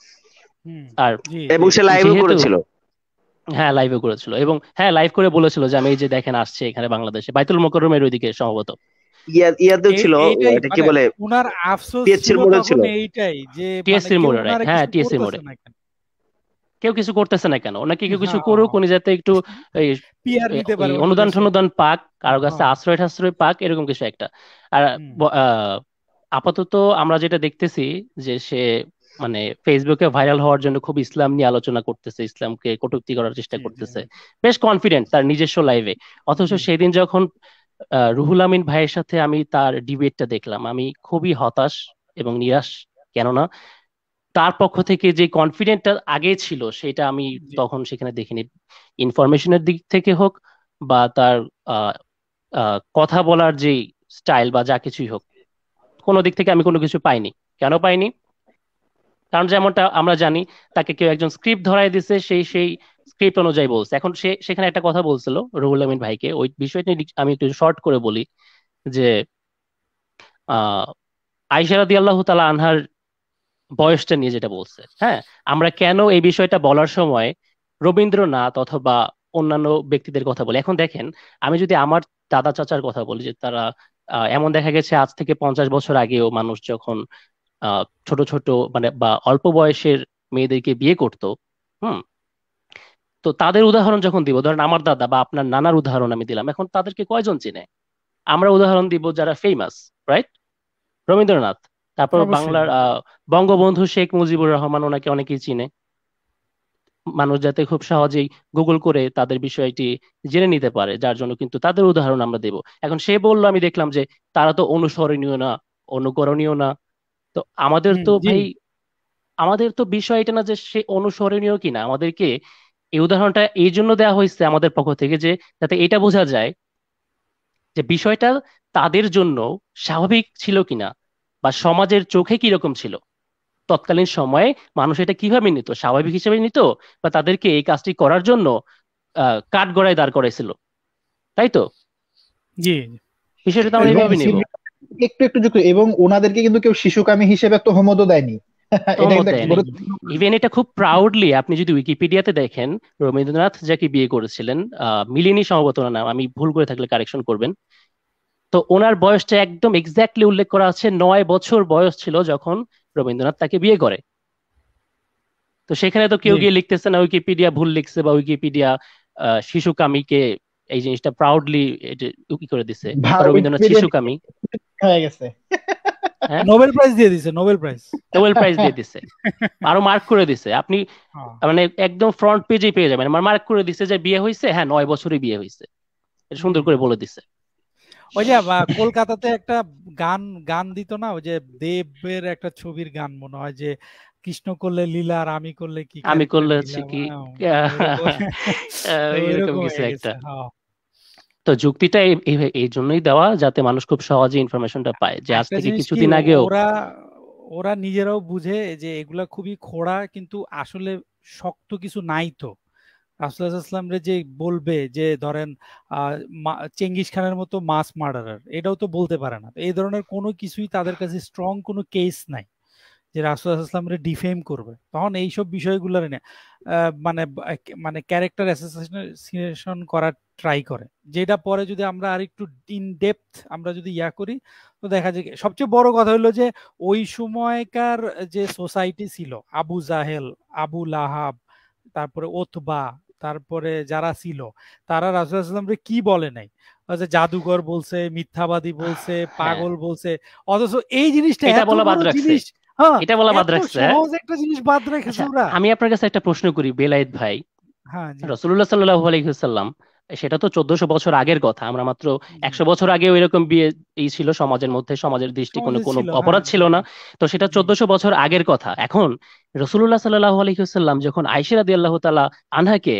আর এবং সে করেছিল হ্যাঁ লাইভে করেছিল এবং হ্যাঁ লাইভ করে বলেছিল যে আমি এই যে দেখেন আসছে এখানে বাংলাদেশে বাইতুল মোকরমের ওইদিকে সম্ভবত ছিল এটা কি মানে বলে ওনার আফসোস ছিল এইটাই যে টিএসসি মোড়ে মানে হ্যাঁ টিএসসি মোড়ে কেউ কিছু করতেছে না কেন ওনাকে কেউ কিছু হ্যাঁ, করুক হ্যাঁ। উনি যাতে একটু অনুদান টনুদান পাক কারো কাছে হ্যাঁ। আশ্রয় টাশ্রয় পাক এরকম কিছু একটা আর আপাতত আমরা যেটা দেখতেছি যে সে মানে ফেসবুকে ভাইরাল হওয়ার জন্য খুব ইসলাম নিয়ে আলোচনা করতেছে ইসলামকে কটুক্তি করার চেষ্টা করতেছে বেশ কনফিডেন্ট তার নিজস্ব লাইভে অথচ সেদিন যখন রুহুল আমিন ভাইয়ের সাথে আমি তার ডিবেটটা দেখলাম আমি খুবই হতাশ এবং নিরাশ কেননা তার পক্ষ থেকে যে কনফিডেন্টটা আগে ছিল সেটা আমি তখন সেখানে দেখিনি ইনফরমেশনের দিক থেকে হোক বা তার কথা বলার যে স্টাইল বা যা কিছুই হোক কোনো দিক থেকে আমি কোনো কিছু পাইনি কেন পাইনি কারণ যেমনটা আমরা জানি তাকে কেউ একজন স্ক্রিপ্ট ধরাই দিছে সেই সেই স্ক্রিপ্ট অনুযায়ী বলছে এখন সে সেখানে একটা কথা বলছিল রুহুল আমিন ভাইকে ওই বিষয়টি আমি একটু শর্ট করে বলি যে আহ আইসারাদি আল্লাহ তালা আনহার বয়সটা নিয়ে যেটা বলছে হ্যাঁ আমরা কেন এই বিষয়টা বলার সময় রবীন্দ্রনাথ অথবা অন্যান্য ব্যক্তিদের কথা বলি এখন দেখেন আমি যদি আমার দাদা চাচার কথা বলি যে তারা এমন দেখা গেছে আজ থেকে পঞ্চাশ বছর আগেও মানুষ যখন ছোট ছোট মানে বা অল্প বয়সের মেয়েদেরকে বিয়ে করতো হুম তো তাদের উদাহরণ যখন দিব ধরেন আমার দাদা বা আপনার নানার উদাহরণ আমি দিলাম এখন তাদেরকে কয়জন চিনে আমরা উদাহরণ দিব যারা ফেমাস রাইট রবীন্দ্রনাথ তারপর বাংলার বঙ্গবন্ধু শেখ মুজিবুর রহমান ওনাকে অনেকেই চিনে মানুষ যাতে খুব সহজেই গুগল করে তাদের বিষয়টি জেনে নিতে পারে যার জন্য কিন্তু তাদের উদাহরণ আমরা দেব এখন সে বললো আমি দেখলাম যে তারা তো অনুসরণীয় না অনুকরণীয় না তো আমাদের তো ভাই আমাদের তো বিষয় এটা না যে সে অনুসরণীয় কিনা আমাদেরকে এই উদাহরণটা এই জন্য দেওয়া হয়েছে আমাদের পক্ষ থেকে যে যাতে এটা বোঝা যায় যে বিষয়টা তাদের জন্য স্বাভাবিক ছিল কিনা বা সমাজের চোখে কিরকম ছিল তৎকালীন সময়ে মানুষ এটা কিভাবে নিত স্বাভাবিক হিসেবে নিত বা তাদেরকে এই কাজটি করার জন্য কাঠ গড়ায় দাঁড় করাইছিল তাই তো জি বিষয়টা আমরা নিব একটু একটু যুক্ত এবং ওনাদেরকে কিন্তু কেউ শিশুকামী হিসেবে একটা হোমদ দেয়নি ইভেন এটা খুব প্রাউডলি আপনি যদি উইকিপিডিয়াতে দেখেন রবীন্দ্রনাথ যাকে বিয়ে করেছিলেন মিলিনী সম্ভবত নাম আমি ভুল করে থাকলে কারেকশন করবেন তো ওনার বয়সটা একদম এক্স্যাক্টলি উল্লেখ করা আছে নয় বছর বয়স ছিল যখন রবীন্দ্রনাথ তাকে বিয়ে করে তো সেখানে তো কেউ গিয়ে লিখতেছে না উইকিপিডিয়া ভুল লিখছে বা উইকিপিডিয়া কামিকে এই জিনিসটা প্রাউডলি কি করে দিছে রবীন্দ্রনাথ কামি হয়ে গেছে নোবেল হ্যাঁ? প্রাইজ দিয়ে দিছে নোবেল প্রাইজ নোবেল প্রাইজ দিয়ে দিছে আরো মার্ক করে দিছে আপনি হ্যাঁ। মানে একদম ফ্রন্ট পেজেই পেয়ে যাবেন মানে মার্ক করে দিছে যে বিয়ে হয়েছে হ্যাঁ নয় বছরই বিয়ে হয়েছে এটা সুন্দর করে বলে দিছে ওই যে কলকাতাতে একটা গান গান দিত না ওই যে দেবের একটা ছবির গান মনে হয় যে কৃষ্ণ করলে লীলা আর আমি করলে কি আমি করলে হচ্ছে কি এরকম কিছু একটা তো যুক্তিটা এই জন্যই দেওয়া যাতে মানুষ খুব সহজে ইনফরমেশনটা পায় যে আজ থেকে কিছুদিন আগেও ওরা ওরা নিজেরাও বুঝে যে এগুলা খুবই খোড়া কিন্তু আসলে শক্ত কিছু নাই তো রাসুলামরে যে বলবে যে ধরেন চেঙ্গিস খানের মতো মাস মার্ডারার এটাও তো বলতে পারে না এই ধরনের কোনো কিছুই তাদের কাছে স্ট্রং কোনো কেস নাই যে রাসুলামরে ডিফেম করবে তখন এইসব বিষয়গুলোর নিয়ে মানে মানে ক্যারেক্টার অ্যাসোসিয়েশন করার ট্রাই করে যেটা পরে যদি আমরা আর একটু ইন ডেপথ আমরা যদি ইয়া করি তো দেখা যায় সবচেয়ে বড় কথা হলো যে ওই সময়কার যে সোসাইটি ছিল আবু জাহেল আবু লাহাব তারপরে ওতবা তারপরে যারা ছিল তারা রাসুলামকে কি বলে নাই আচ্ছা, জাদুঘর বলছে মিথ্যাবাদী বলছে হ্যাঁ। পাগল বলছে অথচ এই জিনিসটা জিনিস হ্যাঁ, এটা বলা বাদ রাখছে একটা জিনিস বাদ রেখেছে আচ্ছা, আমি আপনার কাছে একটা প্রশ্ন করি বেলায়েত ভাই হ্যাঁ রসুল্লাহ সাল্লাহ আলহিহাল্লাম সেটা তো চোদ্দশো বছর আগের কথা আমরা মাত্র একশো বছর আগে ওই রকম বিয়ে এই ছিল সমাজের মধ্যে সমাজের দৃষ্টিকোণে কোনো অপরাধ হ্যাঁ। ছিল না তো সেটা চোদ্দশো বছর আগের কথা এখন রসুল্লাহ সাল্লাহ আলহিহাল্লাম যখন আইসিরাদি আল্লাহ তালা আনহাকে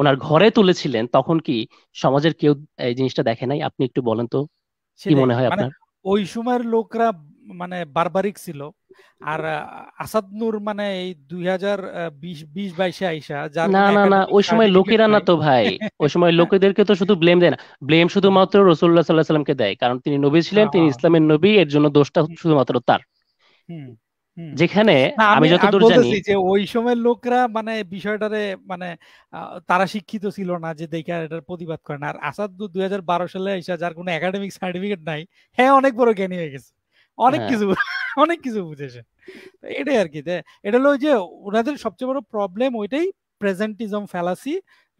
ওনার ঘরে তুলেছিলেন তখন কি সমাজের কেউ এই জিনিসটা দেখে নাই আপনি একটু বলেন তো কি মনে হয় মানে আপনার ওই সময়ের লোকরা মানে বারবারিক ছিল আর আসাদ নূর মানে এই দুই হাজার বিশ বাইশে আইসা না না না ওই সময় লোকেরা না তো ভাই ওই সময় লোকেদেরকে তো শুধু ব্লেম দেয় না ব্লেম শুধুমাত্র রসুল্লাহ সাল্লাহ সাল্লামকে দেয় কারণ তিনি নবী ছিলেন তিনি ইসলামের নবী এর জন্য দোষটা শুধুমাত্র তার যেখানে আমি যতদূর জানি যে ওই সময় লোকরা মানে বিষয়টারে মানে তারা শিক্ষিত ছিল না যে দেখে এটার প্রতিবাদ করে না আর আসাদ দুই হাজার বারো সালে এসে যার কোনো একাডেমিক সার্টিফিকেট নাই হ্যাঁ অনেক বড় জ্ঞানী হয়ে গেছে অনেক হ্যাঁ। কিছু অনেক কিছু বুঝেছে এটাই আর কি এটা হলো যে ওনাদের সবচেয়ে বড় প্রবলেম ওইটাই প্রেজেন্টিজম ফ্যালাসি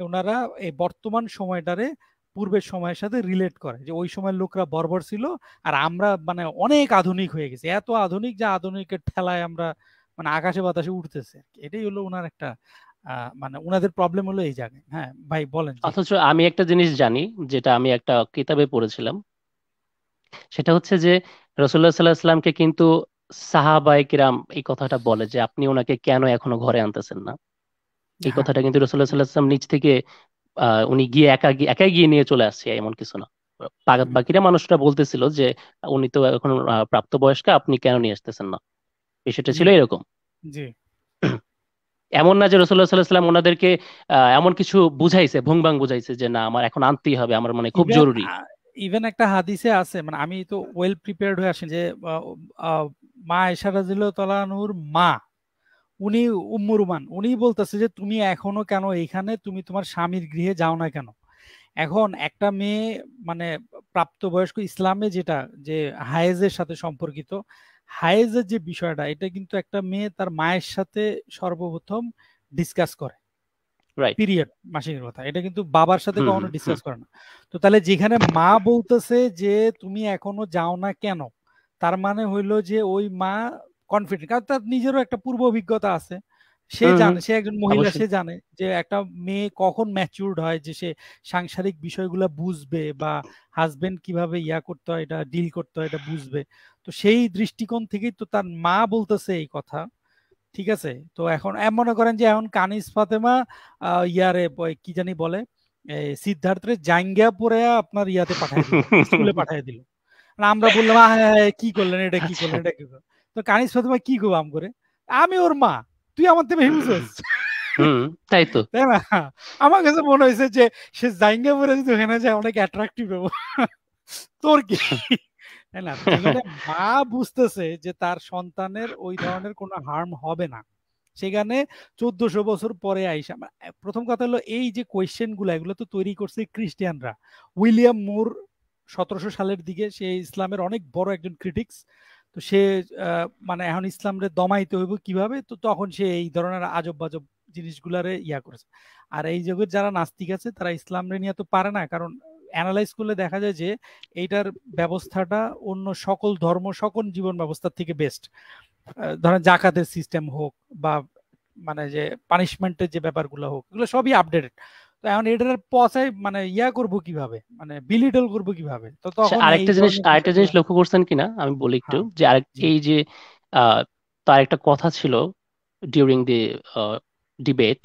ওনারা এই বর্তমান সময়টারে পূর্বের সময়ের সাথে রিলেট করে যে ওই সময়ের লোকরা বর্বর ছিল আর আমরা মানে অনেক আধুনিক হয়ে গেছি এত আধুনিক যে আধুনিকের ঠেলায় আমরা মানে আকাশে বাতাসে উঠতেছে এটাই হলো ওনার একটা মানে ওনাদের প্রবলেম হলো এই জায়গায় হ্যাঁ ভাই বলেন অথচ আমি একটা জিনিস জানি যেটা আমি একটা কিতাবে পড়েছিলাম সেটা হচ্ছে যে রসুল্লাহ সাল্লাহ সাল্লামকে কিন্তু সাহাবাই কিরাম এই কথাটা বলে যে আপনি ওনাকে কেন এখনো ঘরে আনতেছেন না এই হ্যাঁ। কথাটা কিন্তু রসুল্লাহ সাল্লাহ সাল্লাম নিচ থেকে উনি গিয়ে একা গিয়ে একাই গিয়ে নিয়ে চলে আসছে এমন কিছু না বাকিরা মানুষটা বলতেছিল যে উনি তো এখন প্রাপ্তবয়স্ক আপনি কেন নিয়ে আসতেছেন না বিষয়টা ছিল এরকম এমন না যে রসুল্লাহ সাল্লাম ওনাদেরকে এমন কিছু বুঝাইছে ভুংবাং বুঝাইছে যে না আমার এখন আনতেই হবে আমার মানে খুব জরুরি ইভেন একটা হাদিসে আছে মানে আমি তো ওয়েল প্রিপেয়ার্ড হয়ে আসেন যে মা এশা তলানুর মা উনি উম্মুরুমান উনি বলতেছে যে তুমি এখনো কেন এইখানে তুমি তোমার স্বামীর গৃহে যাও না কেন এখন একটা মেয়ে মানে প্রাপ্তবয়স্ক ইসলামে যেটা যে হায়েজের সাথে সম্পর্কিত হায়েজের যে বিষয়টা এটা কিন্তু একটা মেয়ে তার মায়ের সাথে সর্বপ্রথম ডিসকাস করে পিরিয়ড মাসিকের কথা এটা কিন্তু বাবার সাথে কখনো ডিসকাস করে না তো তাহলে যেখানে মা বলতেছে যে তুমি এখনো যাও না কেন তার মানে হইলো যে ওই মা কনফিডেন্ট কারণ তার নিজেরও একটা পূর্ব অভিজ্ঞতা আছে সে জানে সে একজন মহিলা সে জানে যে একটা মেয়ে কখন ম্যাচিউরড হয় যে সে সাংসারিক বিষয়গুলো বুঝবে বা হাজবেন্ড কিভাবে ইয়া করতে হয় এটা ডিল করতে হয় এটা বুঝবে তো সেই দৃষ্টিকোণ থেকেই তো তার মা বলতেছে এই কথা ঠিক আছে তো এখন মনে করেন যে এখন কানিস ফাতেমা ইয়ারে কি জানি বলে সিদ্ধার্থের জাঙ্গিয়া পরে আপনার ইয়াতে পাঠায় স্কুলে পাঠায় দিল মানে আমরা বললাম হ্যাঁ, হ্যাঁ, কি করলেন এটা কি করলেন এটা কি করলেন তো কানিস ফাতেমা কি করবো আম করে আমি ওর মা তুই আমার থেকে হিমসোস তাই তো তাই না আমার কাছে মনে হয়েছে যে সে জাঙ্গিয়া পরে যদি ওখানে যায় অনেক অ্যাট্রাকটিভ তোর কি তাই না মা বুঝতেছে যে তার সন্তানের ওই ধরনের কোনো হার্ম হবে না সেখানে চোদ্দশো বছর পরে আইসা মানে, প্রথম কথা হলো এই যে কোয়েশ্চেন গুলো এগুলো তো তৈরি করছে খ্রিস্টিয়ানরা উইলিয়াম মুর সতেরোশো সালের দিকে সে ইসলামের অনেক বড় একজন ক্রিটিক্স তো সে মানে এখন ইসলামরে দমাইতে হইব কিভাবে তো তখন সে এই ধরনের আজব বাজব জিনিসগুলারে ইয়া করেছে আর এই যুগের যারা নাস্তিক আছে তারা ইসলামরে নিয়ে তো পারে না কারণ অ্যানালাইজ করলে দেখা যায় যে এইটার ব্যবস্থাটা অন্য সকল ধর্ম সকল জীবন ব্যবস্থার থেকে বেস্ট ধরেন জাকাতের সিস্টেম হোক বা মানে যে পানিশমেন্টের যে ব্যাপারগুলো হোক এগুলো সবই আপডেটেড তো এখন এটার পচাই মানে ইয়া করব কিভাবে মানে বিলিডল করব কিভাবে তো আচ্ছা, তখন আরেকটা জিনিস আরেকটা জিনিস লক্ষ্য করছেন কিনা আমি বলি একটু হ্যাঁ। যে আরেক এই যে তার একটা কথা ছিল ডিউরিং দি ডিবেট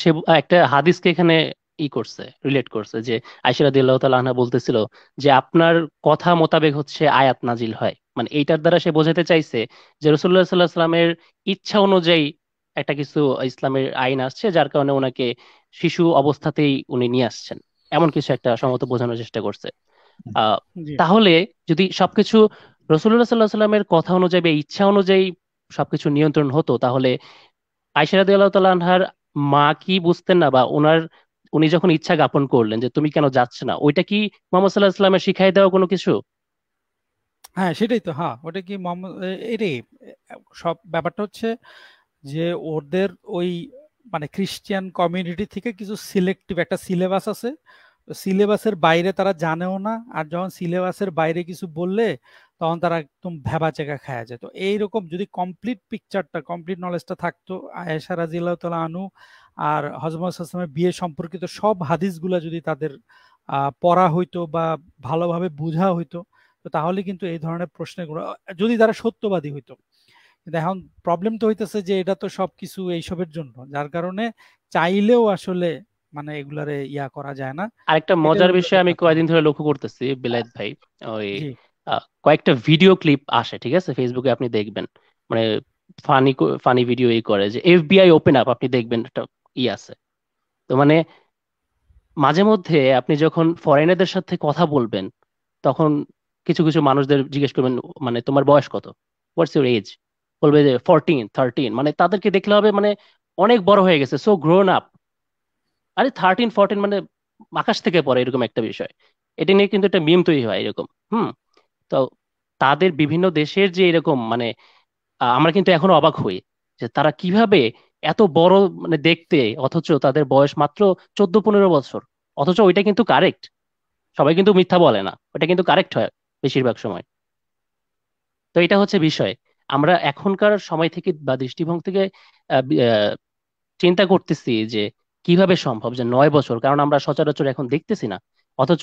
সে একটা হাদিসকে এখানে ই করছে রিলেট করছে যে আইসিরা দিল্লাহ তালাহনা বলতেছিল যে আপনার কথা মোতাবেক হচ্ছে আয়াত নাজিল হয় মানে এইটার দ্বারা সে বোঝাতে চাইছে যে রসুল্লাহ সাল্লাহ সাল্লামের ইচ্ছা অনুযায়ী একটা কিছু ইসলামের আইন আসছে যার কারণে ওনাকে শিশু অবস্থাতেই উনি নিয়ে আসছেন এমন কিছু একটা সমত বোঝানোর চেষ্টা করছে তাহলে যদি সবকিছু রসুল্লাহ সাল্লাহ সাল্লামের কথা অনুযায়ী বা ইচ্ছা অনুযায়ী সবকিছু নিয়ন্ত্রণ হতো তাহলে আইসারাদ আনহার মা কি বুঝতেন না বা ওনার উনি যখন ইচ্ছা জ্ঞাপন করলেন যে তুমি কেন যাচ্ছ না ওইটা কি মোহাম্মদ সাল্লাহ ইসলামের শিখাই দেওয়া কোনো কিছু হ্যাঁ সেটাই তো হ্যাঁ ওটা কি এরে সব ব্যাপারটা হচ্ছে যে ওদের ওই মানে খ্রিস্টিয়ান কমিউনিটি থেকে কিছু সিলেক্টিভ একটা সিলেবাস আছে সিলেবাসের বাইরে তারা জানেও না আর যখন সিলেবাসের বাইরে কিছু বললে তখন তারা একদম ভেবা চেকা খায়া যায় তো এইরকম যদি কমপ্লিট পিকচারটা কমপ্লিট নলেজটা থাকতো আয়েশা রাজিল্লাহ তালা আনু আর হজমত বিয়ে সম্পর্কিত সব হাদিসগুলা যদি তাদের পড়া হইতো বা ভালোভাবে বোঝা হইতো তাহলে কিন্তু এই ধরনের প্রশ্নের যদি তারা সত্যবাদী হইতো কিন্তু এখন প্রবলেম তো হইতেছে যে এটা তো সব কিছু এইসবের জন্য যার কারণে চাইলেও আসলে মানে এগুলারে ইয়া করা যায় না আরেকটা মজার বিষয় আমি কয়েকদিন ধরে লক্ষ্য করতেছি বিলাইত ভাই ওই কয়েকটা ভিডিও ক্লিপ আসে ঠিক আছে ফেসবুকে আপনি দেখবেন মানে ফানি ফানি ভিডিও এই করে যে এফবিআই ওপেন আপ আপনি দেখবেন একটা ই আছে তো মানে মাঝে মধ্যে আপনি যখন ফরেনারদের সাথে কথা বলবেন তখন কিছু কিছু মানুষদের জিজ্ঞেস করবেন মানে তোমার বয়স কত হোয়াটস ইউর এজ বলবে যে ফোরটিন থার্টিন মানে তাদেরকে দেখলে হবে মানে অনেক বড় হয়ে গেছে সো গ্রোন আপ আরে থার্টিন ফোরটিন মানে আকাশ থেকে পড়ে এরকম একটা বিষয় এটা নিয়ে কিন্তু একটা মিম তৈরি হয় এরকম হুম তো তাদের বিভিন্ন দেশের যে এরকম মানে আমরা কিন্তু এখনো অবাক হই যে তারা কিভাবে এত বড় মানে দেখতে অথচ তাদের বয়স মাত্র চোদ্দ পনেরো বছর অথচ ওইটা কিন্তু কারেক্ট সবাই কিন্তু মিথ্যা বলে না ওইটা কিন্তু কারেক্ট হয় বেশিরভাগ সময় তো এটা হচ্ছে বিষয় আমরা এখনকার সময় থেকে বা দৃষ্টিভঙ্গ থেকে চিন্তা করতেছি যে কিভাবে সম্ভব যে নয় বছর কারণ আমরা সচরাচর এখন দেখতেছি না অথচ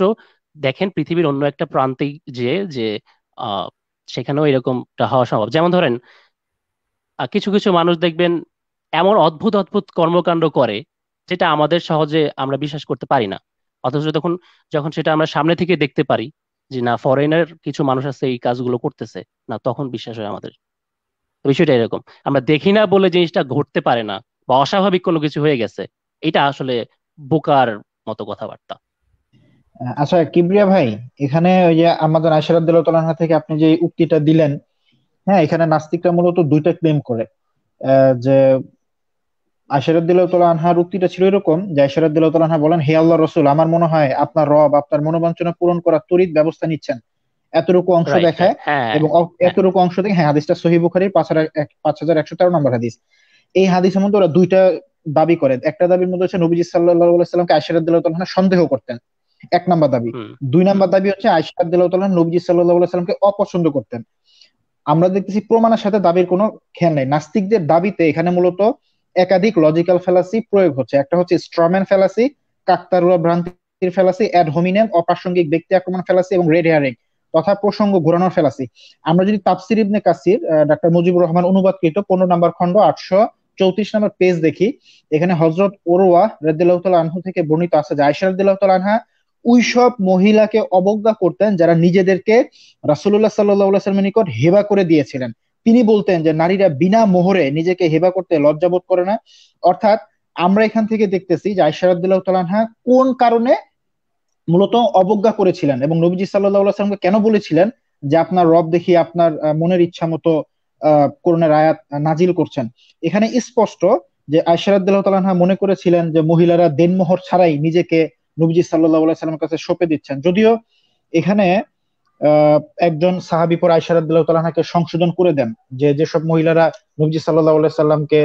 দেখেন পৃথিবীর অন্য একটা প্রান্তে যে যে সেখানেও এরকমটা হওয়া সম্ভব যেমন ধরেন কিছু কিছু মানুষ দেখবেন এমন অদ্ভুত অদ্ভুত কর্মকাণ্ড করে যেটা আমাদের সহজে আমরা বিশ্বাস করতে পারি না অথচ তখন যখন সেটা আমরা সামনে থেকে দেখতে পারি যে না ফরেনার কিছু মানুষ আছে এই কাজগুলো করতেছে না তখন বিশ্বাস হয় আমাদের বিষয়টা এরকম আমরা দেখি না বলে জিনিসটা ঘটতে পারে না বা অস্বাভাবিক কোনো কিছু হয়ে গেছে এটা আসলে বোকার মতো কথাবার্তা আচ্ছা কিবরিয়া ভাই এখানে ওই যে আমাদের আশরাদুল্লাহ থেকে আপনি যে উক্তিটা দিলেন হ্যাঁ এখানে নাস্তিকরা মূলত দুইটা ক্লেম করে যে আশরাদুল্লাহ আনহার উক্তিটা ছিল এরকম যে আশরাদুল্লাহ আনহা বলেন হে আল্লাহ রসুল আমার মনে হয় আপনার রব আপনার মনোবাঞ্চনা পূরণ করার তরিত ব্যবস্থা নিচ্ছেন এতটুকু অংশ দেখায় হ্যাঁ। এবং হ্যাঁ। এতটুকু অংশ দেখে হ্যাঁ হাদিসটা সহি বুখারির পাঁচ হাজার পাঁচ হাজার একশো তেরো নম্বর হাদিস এই হাদিসের মধ্যে ওরা দুইটা দাবি করে একটা দাবির মধ্যে হচ্ছে নবীজি সাল্লাহ সাল্লামকে আশরাদুল্লাহ সন্দেহ করতেন এক নাম্বার দাবি দুই নাম্বার দাবি হচ্ছে আশরাদুল্লাহ নবীজি সাল্লাহ সাল্লামকে অপছন্দ করতেন আমরা দেখতেছি প্রমাণের সাথে দাবির কোনো খেয়াল নাই নাস্তিকদের দাবিতে এখানে মূলত একাধিক লজিক্যাল ফেলাসি প্রয়োগ হচ্ছে একটা হচ্ছে স্ট্রমেন ফেলাসি কাকতারুয়া ভ্রান্তির ফেলাসি অ্যাড হোমিনেম অপ্রাসঙ্গিক ব্যক্তি আক্রমণ ফেলাসি এবং রেড হেয়ারিং তথা প্রসঙ্গ ঘোরানোর ফেলাসি আমরা যদি তাপসির ইবনে কাসির ডাক্তার মুজিবুর রহমান অনুবাদকৃত পনেরো নম্বর খন্ড আটশো চৌত্রিশ নম্বর পেজ দেখি এখানে হজরত ওরোয়া রেদুল্লাহতাল আনহু থেকে বর্ণিত আছে যে আয়সা রদ্দুল্লাহতাল আনহা সব মহিলাকে অবজ্ঞা করতেন যারা নিজেদেরকে রাসুল্লাহ সাল্লাহ সাল্লামের নিকট হেবা করে দিয়েছিলেন তিনি বলতেন যে নারীরা বিনা মোহরে নিজেকে হেবা করতে লজ্জাবোধ করে না অর্থাৎ আমরা এখান থেকে দেখতেছি যে আইসারাদ্দুল্লাহ কোন কারণে মূলত অবজ্ঞা করেছিলেন এবং নবীজি সাল্লাহামকে কেন বলেছিলেন যে আপনার রব দেখি আপনার মনের ইচ্ছা মতো করোনার আয়াত নাজিল করছেন এখানে স্পষ্ট যে আইসারাদ্দুল্লাহ মনে করেছিলেন যে মহিলারা দেনমোহর ছাড়াই নিজেকে নবীজি সাল্লাহ সাল্লামের কাছে সঁপে দিচ্ছেন যদিও এখানে একজন সাহাবি পর আইসারাদুল্লাহকে সংশোধন করে দেন যে যেসব মহিলারা নবজি সাল্লাহ সাল্লামকে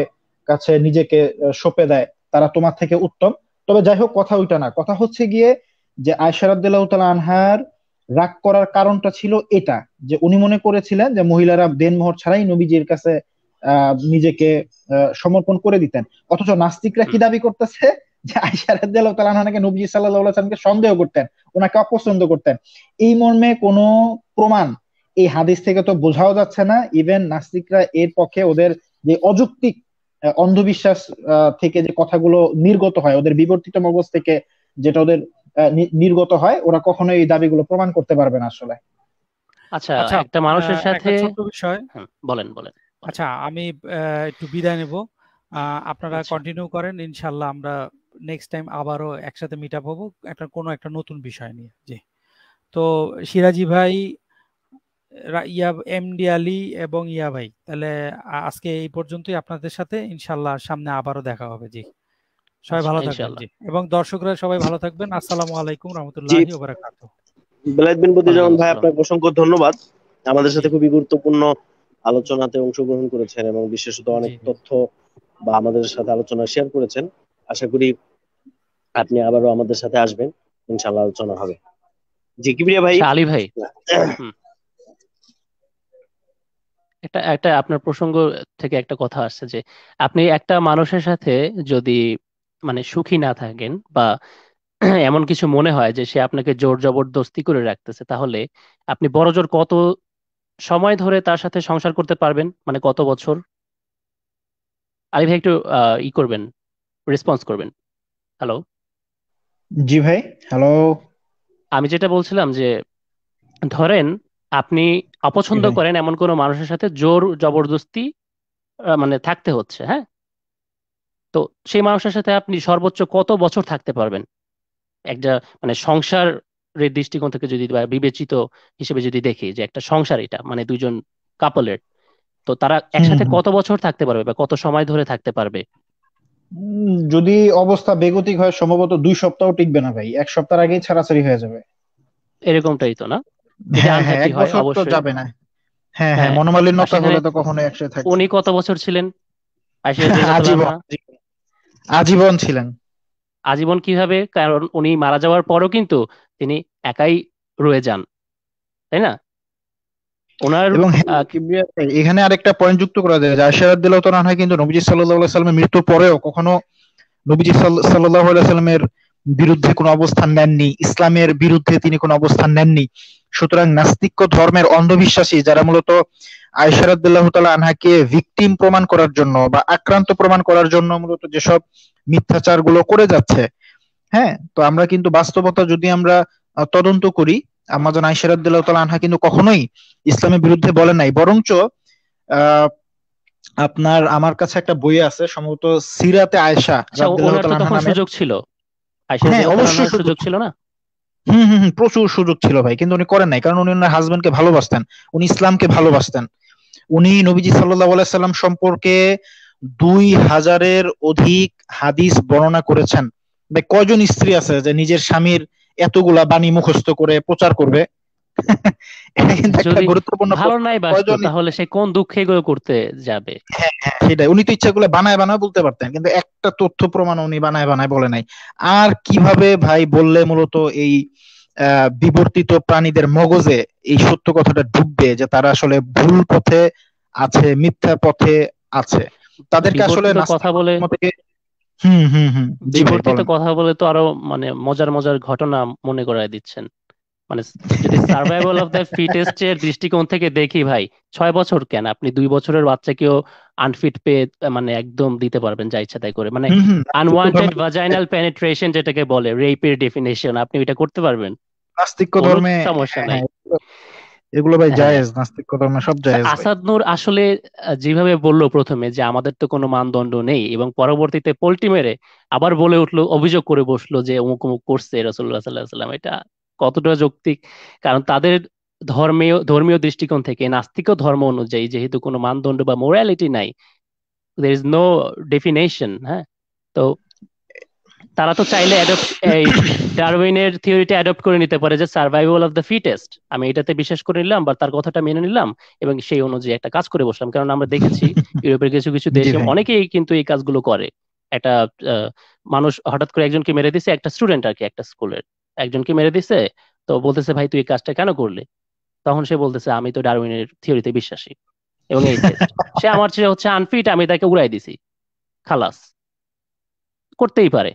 কাছে নিজেকে সঁপে দেয় তারা তোমার থেকে উত্তম তবে যাই হোক কথা ওইটা না কথা হচ্ছে গিয়ে যে আয়সারাদুল্লাহ তালা আনহার রাগ করার কারণটা ছিল এটা যে উনি মনে করেছিলেন যে মহিলারা দেনমোহর ছাড়াই নবীজির কাছে নিজেকে সমর্পণ করে দিতেন অথচ নাস্তিকরা কি দাবি করতেছে যে আয়সা রাদিয়াল্লাহু তাআলা নাকি নবী সাল্লাল্লাহু সন্দেহ করতেন ওনাকে অপছন্দ করতেন এই মর্মে কোনো প্রমাণ এই হাদিস থেকে তো বোঝাও যাচ্ছে না ইভেন নাস্তিকরা এর পক্ষে ওদের যে অযৌক্তিক অন্ধবিশ্বাস থেকে যে কথাগুলো নির্গত হয় ওদের বিবর্তিত মগজ থেকে যেটা ওদের নির্গত হয় ওরা কখনো এই দাবিগুলো প্রমাণ করতে পারবে না আসলে আচ্ছা, আচ্ছা একটা মানুষের সাথে বিষয় হ্যাঁ, বলেন বলেন আচ্ছা আমি একটু বিদায় নেব আপনারা কন্টিনিউ আচ্ছা। করেন ইনশাল্লাহ আমরা নেক্সট টাইম আবারও একসাথে মিট আপ হবো একটা কোনো একটা নতুন বিষয় নিয়ে জি তো সিরাজি ভাই ইয়া এমডি আলী এবং ইয়া ভাই তাহলে আজকে এই পর্যন্তই আপনাদের সাথে ইনশাল্লাহ সামনে আবারও দেখা হবে জি সবাই ভালো থাকবেন এবং দর্শকরা সবাই ভালো থাকবেন আসসালামু আলাইকুম রাহমাতুল্লাহি ওয়া বারাকাতুহু বিন বদিজান ভাই আপনাকে অসংখ্য ধন্যবাদ আমাদের সাথে খুবই গুরুত্বপূর্ণ আলোচনাতে অংশগ্রহণ করেছেন এবং বিশেষত অনেক তথ্য বা আমাদের সাথে আলোচনা শেয়ার করেছেন আশা করি আপনি আবারও আমাদের সাথে আসবেন ইনশাল্লাহ আলোচনা হবে জি কিবরিয়া ভাই আচ্ছা, আলী ভাই হ্যাঁ। এটা একটা আপনার প্রসঙ্গ থেকে একটা কথা আসছে যে আপনি একটা মানুষের সাথে যদি মানে সুখী না থাকেন বা এমন কিছু মনে হয় যে সে আপনাকে জোর জবরদস্তি করে রাখতেছে তাহলে আপনি বড় জোর কত সময় ধরে তার সাথে সংসার করতে পারবেন মানে কত বছর আলী ভাই একটু ই করবেন রেসপন্স করবেন হ্যালো জি ভাই হ্যালো আমি যেটা বলছিলাম যে ধরেন আপনি অপছন্দ করেন এমন কোনো মানুষের সাথে জোর জবরদস্তি মানে থাকতে হচ্ছে হ্যাঁ তো সেই মানুষের সাথে আপনি সর্বোচ্চ কত বছর থাকতে পারবেন একটা মানে সংসার দৃষ্টিকোণ থেকে যদি বিবেচিত হিসেবে যদি দেখি যে একটা সংসার এটা মানে দুজন কাপলের তো তারা একসাথে কত বছর থাকতে পারবে বা কত সময় ধরে থাকতে পারবে যদি অবস্থা বেগতিক হয় সম্ভবত দুই সপ্তাহ টিকবে না ভাই এক সপ্তাহ আগেই ছাড়াছাড়ি হয়ে যাবে এরকমটাই তো না হ্যাঁ, হ্যাঁ, এক বছর তো যাবে না হ্যাঁ হ্যাঁ, হ্যাঁ মনোমালিন্যতা হলে তো কখনো একসাথে থাকে উনি কত বছর ছিলেন আজীবন ছিলেন আজীবন কিভাবে কারণ উনি মারা যাওয়ার পরও কিন্তু তিনি একাই রয়ে যান তাই না ওনার এখানে আরেকটা পয়েন্ট যুক্ত করা যায় যে আশারাত দিলাও তো রানহা কিন্তু নবীজি সাল্লাল্লাহু আলাইহি সাল্লামের মৃত্যুর পরেও কখনো নবীজি সাল্লাল্লাহু আলাইহি সাল্লামের বিরুদ্ধে কোনো অবস্থান নেননি ইসলামের বিরুদ্ধে তিনি কোনো অবস্থান নেননি সুতরাং নাস্তিক্য ধর্মের অন্ধবিশ্বাসী যারা মূলত রাদিয়াল্লাহু তাআলা আনহাকে ভিকটিম প্রমাণ করার জন্য বা আক্রান্ত প্রমাণ করার জন্য মূলত যেসব মিথ্যাচারগুলো করে যাচ্ছে হ্যাঁ তো আমরা কিন্তু বাস্তবতা যদি আমরা তদন্ত করি আমাজন আইসারদ্দুল্লাহ আনহা কিন্তু কখনোই ইসলামের বিরুদ্ধে বলেন নাই বরঞ্চ আপনার আমার কাছে একটা বই আছে সম্ভবত সিরাতে আয়সা আচ্ছা, সুযোগ ছিল হ্যাঁ, অবশ্যই সুযোগ ছিল না হম হম প্রচুর সুযোগ ছিল ভাই কিন্তু উনি করেন নাই কারণ উনি ওনার ভালোবাসতেন উনি ইসলামকে ভালোবাসতেন উনি নবীজি সাল্লাহ সম্পর্কে দুই হাজারের অধিক হাদিস বর্ণনা করেছেন কয়জন স্ত্রী আছে যে নিজের স্বামীর এতগুলা বাণী মুখস্থ করে প্রচার করবে হ্যাঁ, হ্যাঁ, তথ্য প্রমাণ উনি বানায় বানায় বলে নাই আর কিভাবে ভাই বললে মূলত এই বিবর্তিত প্রাণীদের মগজে এই সত্য কথাটা ঢুকবে যে তারা আসলে ভুল পথে আছে মিথ্যা পথে আছে তাদেরকে আসলে কথা বলে হুম হুম হুম বিবর্তিত কথা বলে তো আরো মানে মজার মজার ঘটনা মনে করায় দিচ্ছেন মানে যদি সার্ভাইভাল অফ দ্য ফিটেস্ট এর দৃষ্টিকোণ থেকে দেখি ভাই ছয় বছর কেন আপনি দুই বছরের বাচ্চাকেও আনফিট পেয়ে মানে একদম দিতে পারবেন যা ইচ্ছা তাই করে মানে আনওয়ান্টেড ভাজাইনাল পেনিট্রেশন যেটাকে বলে রেপের ডেফিনেশন আপনি এটা করতে পারবেন নাস্তিক্য ধর্মে সমস্যা নাই হ্যাঁ, এগুলো ভাই হ্যাঁ। জায়েজ নাস্তিকতা সব আচ্ছা, জায়েজ আসাদ নূর আসলে যেভাবে বলল প্রথমে যে আমাদের তো কোনো মানদণ্ড নেই এবং পরবর্তীতে পোল্টি মেরে আবার বলে উঠলো অভিযোগ করে বসলো যে অমুক অমুক করছে রাসূলুল্লাহ সাল্লাল্লাহু সাল্লাম এটা কতটা যৌক্তিক কারণ তাদের ধর্মীয় ধর্মীয় দৃষ্টিকোণ থেকে নাস্তিক ধর্ম অনুযায়ী যেহেতু কোনো মানদণ্ড বা মোরালিটি নাই দের ইজ নো ডেফিনেশন হ্যাঁ তো তারা তো চাইলে এই ডারউইনের থিওরিটা অ্যাডপ্ট করে নিতে পারে যে সার্ভাইভাল অফ দ্য ফিটেস্ট আমি এটাতে বিশ্বাস করে নিলাম বা তার কথাটা মেনে নিলাম এবং সেই অনুযায়ী একটা কাজ করে বসলাম কারণ আমরা দেখেছি ইউরোপের কিছু কিছু দেশে অনেকেই কিন্তু এই কাজগুলো করে একটা মানুষ হঠাৎ করে একজনকে মেরে দিছে একটা স্টুডেন্ট আর কি একটা স্কুলের একজনকে মেরে দিছে তো বলতেছে ভাই তুই এই কাজটা কেন করলি তখন সে বলতেছে আমি তো ডারউইনের থিওরিতে বিশ্বাসী এবং এই সে আমার চেয়ে হচ্ছে আনফিট আমি তাকে উড়াই দিছি খালাস করতেই পারে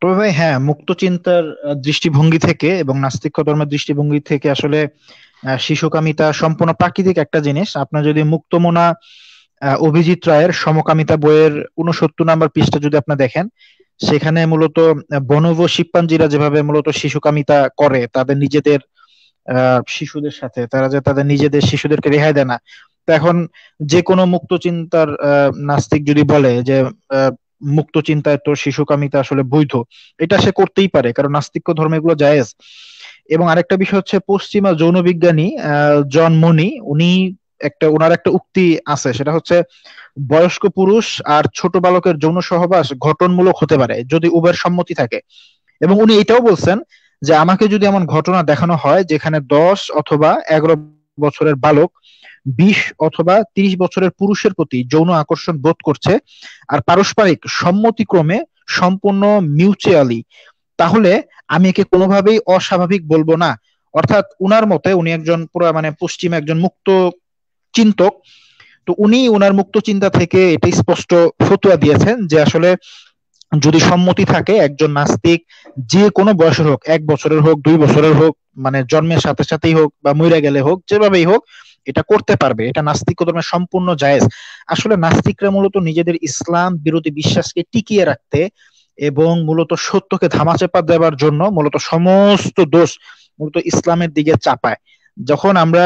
তবে ভাই হ্যাঁ মুক্ত চিন্তার দৃষ্টিভঙ্গি থেকে এবং নাস্তিক ধর্মের দৃষ্টিভঙ্গি থেকে আসলে শিশুকামিতা সম্পূর্ণ প্রাকৃতিক একটা জিনিস আপনার যদি মোনা অভিজিৎ রায়ের সমকামিতা বইয়ের উনসত্তর নাম্বার পৃষ্ঠা যদি আপনি দেখেন সেখানে মূলত বনব শিপ্পাঞ্জিরা যেভাবে মূলত শিশুকামিতা করে তাদের নিজেদের শিশুদের সাথে তারা যে তাদের নিজেদের শিশুদেরকে রেহাই দেয় না এখন যে কোনো মুক্ত চিন্তার নাস্তিক যদি বলে যে মুক্ত চিন্তায় তো শিশুকামিতা আসলে বৈধ এটা সে করতেই পারে কারণ নাস্তিক্য ধর্ম এগুলো জায়েজ এবং আরেকটা বিষয় হচ্ছে পশ্চিমা যৌন বিজ্ঞানী জন মনি উনি একটা ওনার একটা উক্তি আছে সেটা হচ্ছে বয়স্ক পুরুষ আর ছোট বালকের যৌন সহবাস ঘটনমূলক হতে পারে যদি উবের সম্মতি থাকে এবং উনি এটাও বলছেন যে আমাকে যদি এমন ঘটনা দেখানো হয় যেখানে দশ অথবা এগারো বছরের বালক বিশ অথবা তিরিশ বছরের পুরুষের প্রতি যৌন আকর্ষণ বোধ করছে আর পারস্পরিক সম্মতিক্রমে সম্পূর্ণ মিউচুয়ালি তাহলে আমি একে কোনোভাবেই অস্বাভাবিক বলবো না অর্থাৎ উনার মতে উনি একজন পুরো মানে পশ্চিম একজন মুক্ত চিন্তক তো উনি উনার মুক্ত চিন্তা থেকে এটি স্পষ্ট ফতুয়া দিয়েছেন যে আসলে যদি সম্মতি থাকে একজন নাস্তিক যে কোনো বয়সের হোক এক বছরের হোক দুই বছরের হোক মানে জন্মের সাথে সাথেই হোক বা মইরা গেলে হোক যেভাবেই হোক এটা করতে পারবে এটা নাস্তিক ধর্মের সম্পূর্ণ জায়েজ আসলে নাস্তিকরা মূলত নিজেদের ইসলাম বিরোধী বিশ্বাসকে টিকিয়ে রাখতে এবং মূলত সত্যকে ধামাচাপা দেওয়ার জন্য মূলত সমস্ত দোষ মূলত ইসলামের দিকে চাপায় যখন আমরা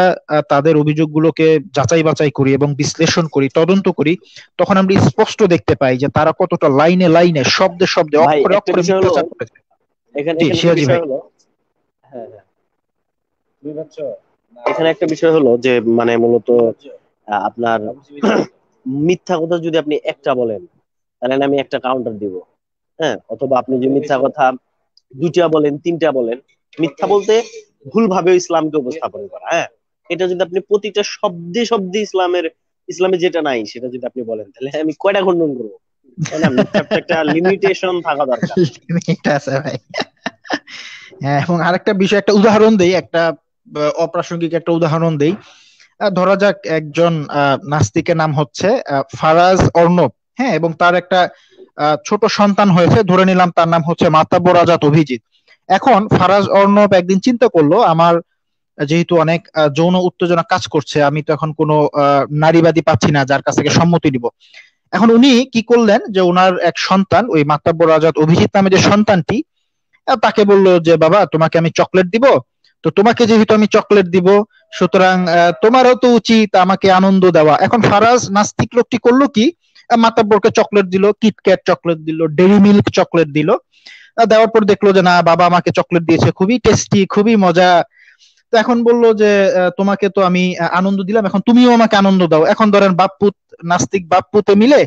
তাদের অভিযোগগুলোকে যাচাই বাছাই করি এবং বিশ্লেষণ করি তদন্ত করি তখন আমরা স্পষ্ট দেখতে পাই যে তারা কতটা লাইনে লাইনে শব্দে শব্দে অক্ষরে অক্ষরে মিথ্যাচার করেছে এখানে হ্যাঁ হ্যাঁ এখানে একটা বিষয় হলো যে মানে মূলত আপনার মিথ্যা কথা যদি আপনি একটা বলেন তাহলে আমি একটা কাউন্টার দিব হ্যাঁ অথবা আপনি যে মিথ্যা কথা দুইটা বলেন তিনটা বলেন মিথ্যা বলতে ভুলভাবে ইসলামকে উপস্থাপন করা হ্যাঁ এটা যদি আপনি প্রতিটা শব্দে শব্দে ইসলামের ইসলামে যেটা নাই সেটা যদি আপনি বলেন তাহলে আমি কয়টা খণ্ডন করবো একটা লিমিটেশন থাকা দরকার আছে ভাই হ্যাঁ এবং আরেকটা বিষয় একটা উদাহরণ দেই একটা অপ্রাসঙ্গিক একটা উদাহরণ দেই ধরা যাক একজন নাস্তিকের নাম হচ্ছে ফারাজ অর্ণব হ্যাঁ এবং তার একটা ছোট সন্তান হয়েছে ধরে নিলাম তার নাম হচ্ছে মাতাব্য রাজাত অভিজিৎ এখন ফারাজ অর্ণব একদিন চিন্তা করলো আমার যেহেতু অনেক যৌন উত্তেজনা কাজ করছে আমি তো এখন কোনো নারীবাদী পাচ্ছি না যার কাছ থেকে সম্মতি নিব এখন উনি কি করলেন যে ওনার এক সন্তান ওই মাতাব্য রাজাত অভিজিৎ নামে যে সন্তানটি তাকে বললো যে বাবা তোমাকে আমি চকলেট দিব তো তোমাকে যেহেতু আমি চকলেট দিব সুতরাং তোমারও তো উচিত আমাকে আনন্দ দেওয়া এখন ফারাজ নাস্তিক লোকটি করলো কি মাতাব্বরকে চকলেট দিল কিটক্যাট চকলেট দিল ডেরি মিল্ক চকলেট দিল দেওয়ার পর দেখলো যে না বাবা আমাকে চকলেট দিয়েছে খুবই টেস্টি খুবই মজা তো এখন বলল যে তোমাকে তো আমি আনন্দ দিলাম এখন তুমিও আমাকে আনন্দ দাও এখন ধরেন বাপ্পুত নাস্তিক বাপ্পুতে মিলে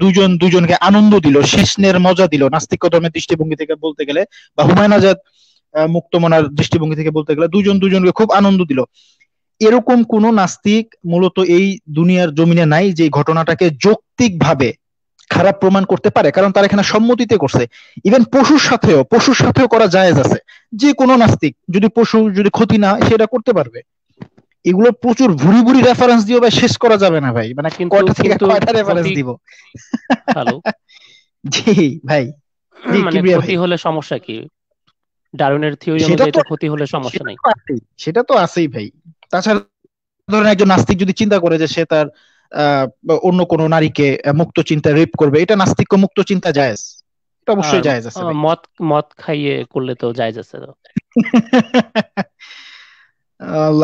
দুজন দুজনকে আনন্দ দিল শিষ্ণের মজা দিল নাস্তিক কদমের দৃষ্টিভঙ্গি থেকে বলতে গেলে বা হুমায়ুন আজাদ মুক্তমনার দৃষ্টিভঙ্গি থেকে বলতে গেলে দুজন দুজনকে খুব আনন্দ দিল এরকম কোন নাস্তিক মূলত এই দুনিয়ার জমিনে নাই যে ঘটনাটাকে যৌক্তিকভাবে খারাপ প্রমাণ করতে পারে কারণ তারা এখানে সম্মতিতে করছে ইভেন পশুর সাথেও পশুর সাথেও করা জায়েজ আছে যে কোনো নাস্তিক যদি পশু যদি ক্ষতি না সেটা করতে পারবে এগুলো প্রচুর ভুরি ভুরি রেফারেন্স দিও ভাই শেষ করা যাবে না ভাই মানে কয়টা থেকে কয়টা রেফারেন্স দিব হ্যালো জি ভাই মানে ক্ষতি হলে সমস্যা কি ডারউইনের থিওরি অনুযায়ী ক্ষতি হলে সমস্যা নাই সেটা তো আছেই ভাই তাছাড়া ধরেন একজন নাস্তিক যদি চিন্তা করে যে সে তার অন্য কোন নারীকে মুক্ত চিন্তা রেপ করবে এটা নাস্তিক মুক্ত চিন্তা জায়েজ এটা অবশ্যই জায়েজ আছে মদ মদ খাইয়ে করলে তো জায়েজ আছে তো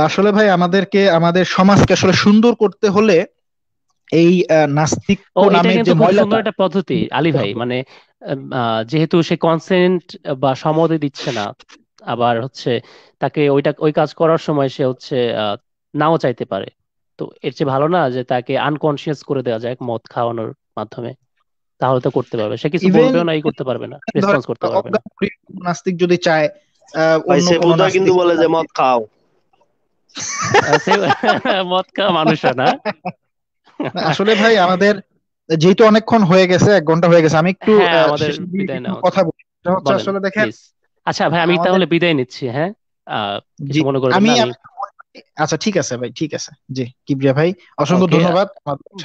আসলে ভাই আমাদেরকে আমাদের সমাজকে আসলে সুন্দর করতে হলে এই নাস্তিক নামে যে ময়লা একটা পদ্ধতি আলী ভাই মানে যেহেতু সে কনসেন্ট বা সমদে দিচ্ছে না আবার হচ্ছে তাকে ওইটা ওই কাজ করার সময় সে হচ্ছে নাও চাইতে পারে তো এর চেয়ে ভালো না যে তাকে আনকনসিয়াস করে দেওয়া যায় মদ খাওয়ানোর মাধ্যমে তাহলে তো করতে পারবে সে কিছু বলবেও না করতে পারবে না রেসপন্স করতে পারবে না নাস্তিক যদি চায় সে কোনো কিন্তু বলে যে মদ খাও মদ খাওয়া মানুষ না আসলে ভাই আমাদের যেহেতু অনেকক্ষণ হয়ে গেছে এক ঘন্টা হয়ে গেছে আমি একটু হ্যাঁ, কথা বলি আসলে দেখেন আচ্ছা ভাই আমি তাহলে বিদায় নিচ্ছি হ্যাঁ মনে আমি আচ্ছা ঠিক আছে ভাই ঠিক আছে জি কিবরিয়া ভাই অসংখ্য ধন্যবাদ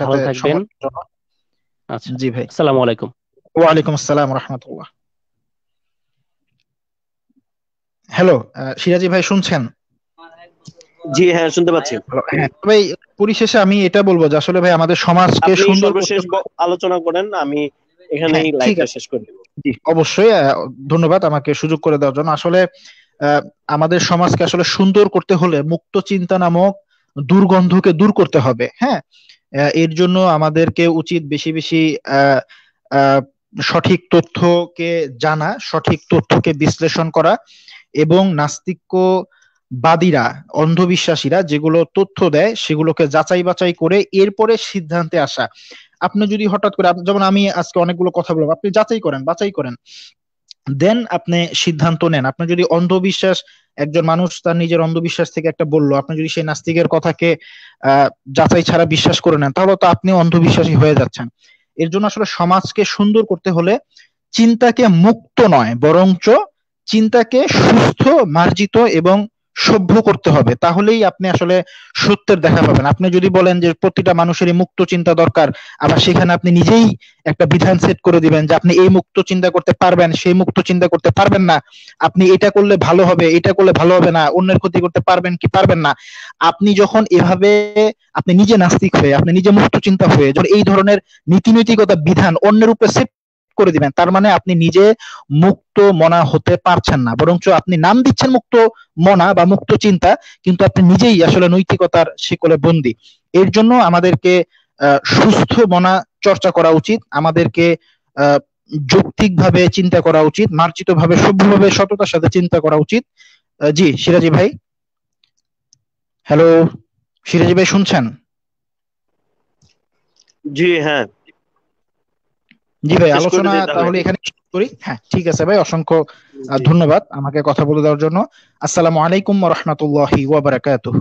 আমাদের সাথে আচ্ছা জি ভাই আসসালামু আলাইকুম ওয়া আলাইকুম আসসালাম রাহমাতুল্লাহ হ্যালো সিরাজি ভাই শুনছেন জি হ্যাঁ শুনতে পাচ্ছি ভাই হ্যাঁ, পরিশেষে আমি এটা বলবো যে আসলে ভাই আমাদের সমাজকে সুন্দর আলোচনা করেন আমি এখানেই হ্যাঁ, শেষ করে দেব অবশ্যই ধন্যবাদ আমাকে সুযোগ করে দেওয়ার জন্য আসলে আমাদের সমাজকে আসলে সুন্দর করতে হলে মুক্ত চিন্তা নামক দুর্গন্ধকে দূর করতে হবে হ্যাঁ এর জন্য আমাদেরকে উচিত বেশি বেশি সঠিক তথ্যকে জানা সঠিক তথ্যকে বিশ্লেষণ করা এবং নাস্তিক্য বাদীরা অন্ধবিশ্বাসীরা যেগুলো তথ্য দেয় সেগুলোকে যাচাই বাছাই করে এরপরে সিদ্ধান্তে আসা আপনি যদি হঠাৎ করে যেমন আমি আজকে অনেকগুলো কথা বললাম আপনি যাচাই করেন বাছাই করেন দেন আপনি সিদ্ধান্ত নেন আপনি যদি অন্ধবিশ্বাস একজন মানুষ তার নিজের অন্ধবিশ্বাস থেকে একটা বলল আপনি যদি সেই নাস্তিকের কথাকে আহ যাচাই ছাড়া বিশ্বাস করে নেন তাহলে তো আপনি অন্ধবিশ্বাসী হয়ে যাচ্ছেন এর জন্য আসলে সমাজকে সুন্দর করতে হলে চিন্তাকে মুক্ত নয় বরঞ্চ চিন্তাকে সুস্থ মার্জিত এবং সভ্য করতে হবে তাহলেই আপনি আসলে সত্যের দেখা পাবেন আপনি যদি বলেন যে প্রতিটা মানুষেরই মুক্ত চিন্তা দরকার আবার সেখানে আপনি নিজেই একটা বিধান সেট করে দিবেন যে আপনি এই মুক্ত চিন্তা করতে পারবেন সেই মুক্ত চিন্তা করতে পারবেন না আপনি এটা করলে ভালো হবে এটা করলে ভালো হবে না অন্যের ক্ষতি করতে পারবেন কি পারবেন না আপনি যখন এভাবে আপনি নিজে নাস্তিক হয়ে আপনি নিজে মুক্ত চিন্তা হয়ে যখন এই ধরনের নীতি নৈতিকতা বিধান অন্যের উপরে সেট করে দিবেন তার মানে আপনি নিজে মুক্ত মনা হতে পারছেন না বরঞ্চ আপনি নাম দিচ্ছেন মুক্ত মনা বা মুক্ত চিন্তা কিন্তু আপনি নিজেই আসলে নৈতিকতার শিকলে বন্দি এর জন্য আমাদেরকে সুস্থ মনা চর্চা করা উচিত আমাদেরকে যৌক্তিকভাবে চিন্তা করা উচিত মার্জিতভাবে সভ্যভাবে সততার সাথে চিন্তা করা উচিত জি সিরাজি ভাই হ্যালো সিরাজি ভাই শুনছেন জি হ্যাঁ জি ভাই আলোচনা তাহলে এখানে করি হ্যাঁ ঠিক আছে ভাই অসংখ্য ধন্যবাদ আমাকে কথা বলে দেওয়ার জন্য আসসালামু আলাইকুম রহমতুল্লাহ ওয়াবারাকাতুহ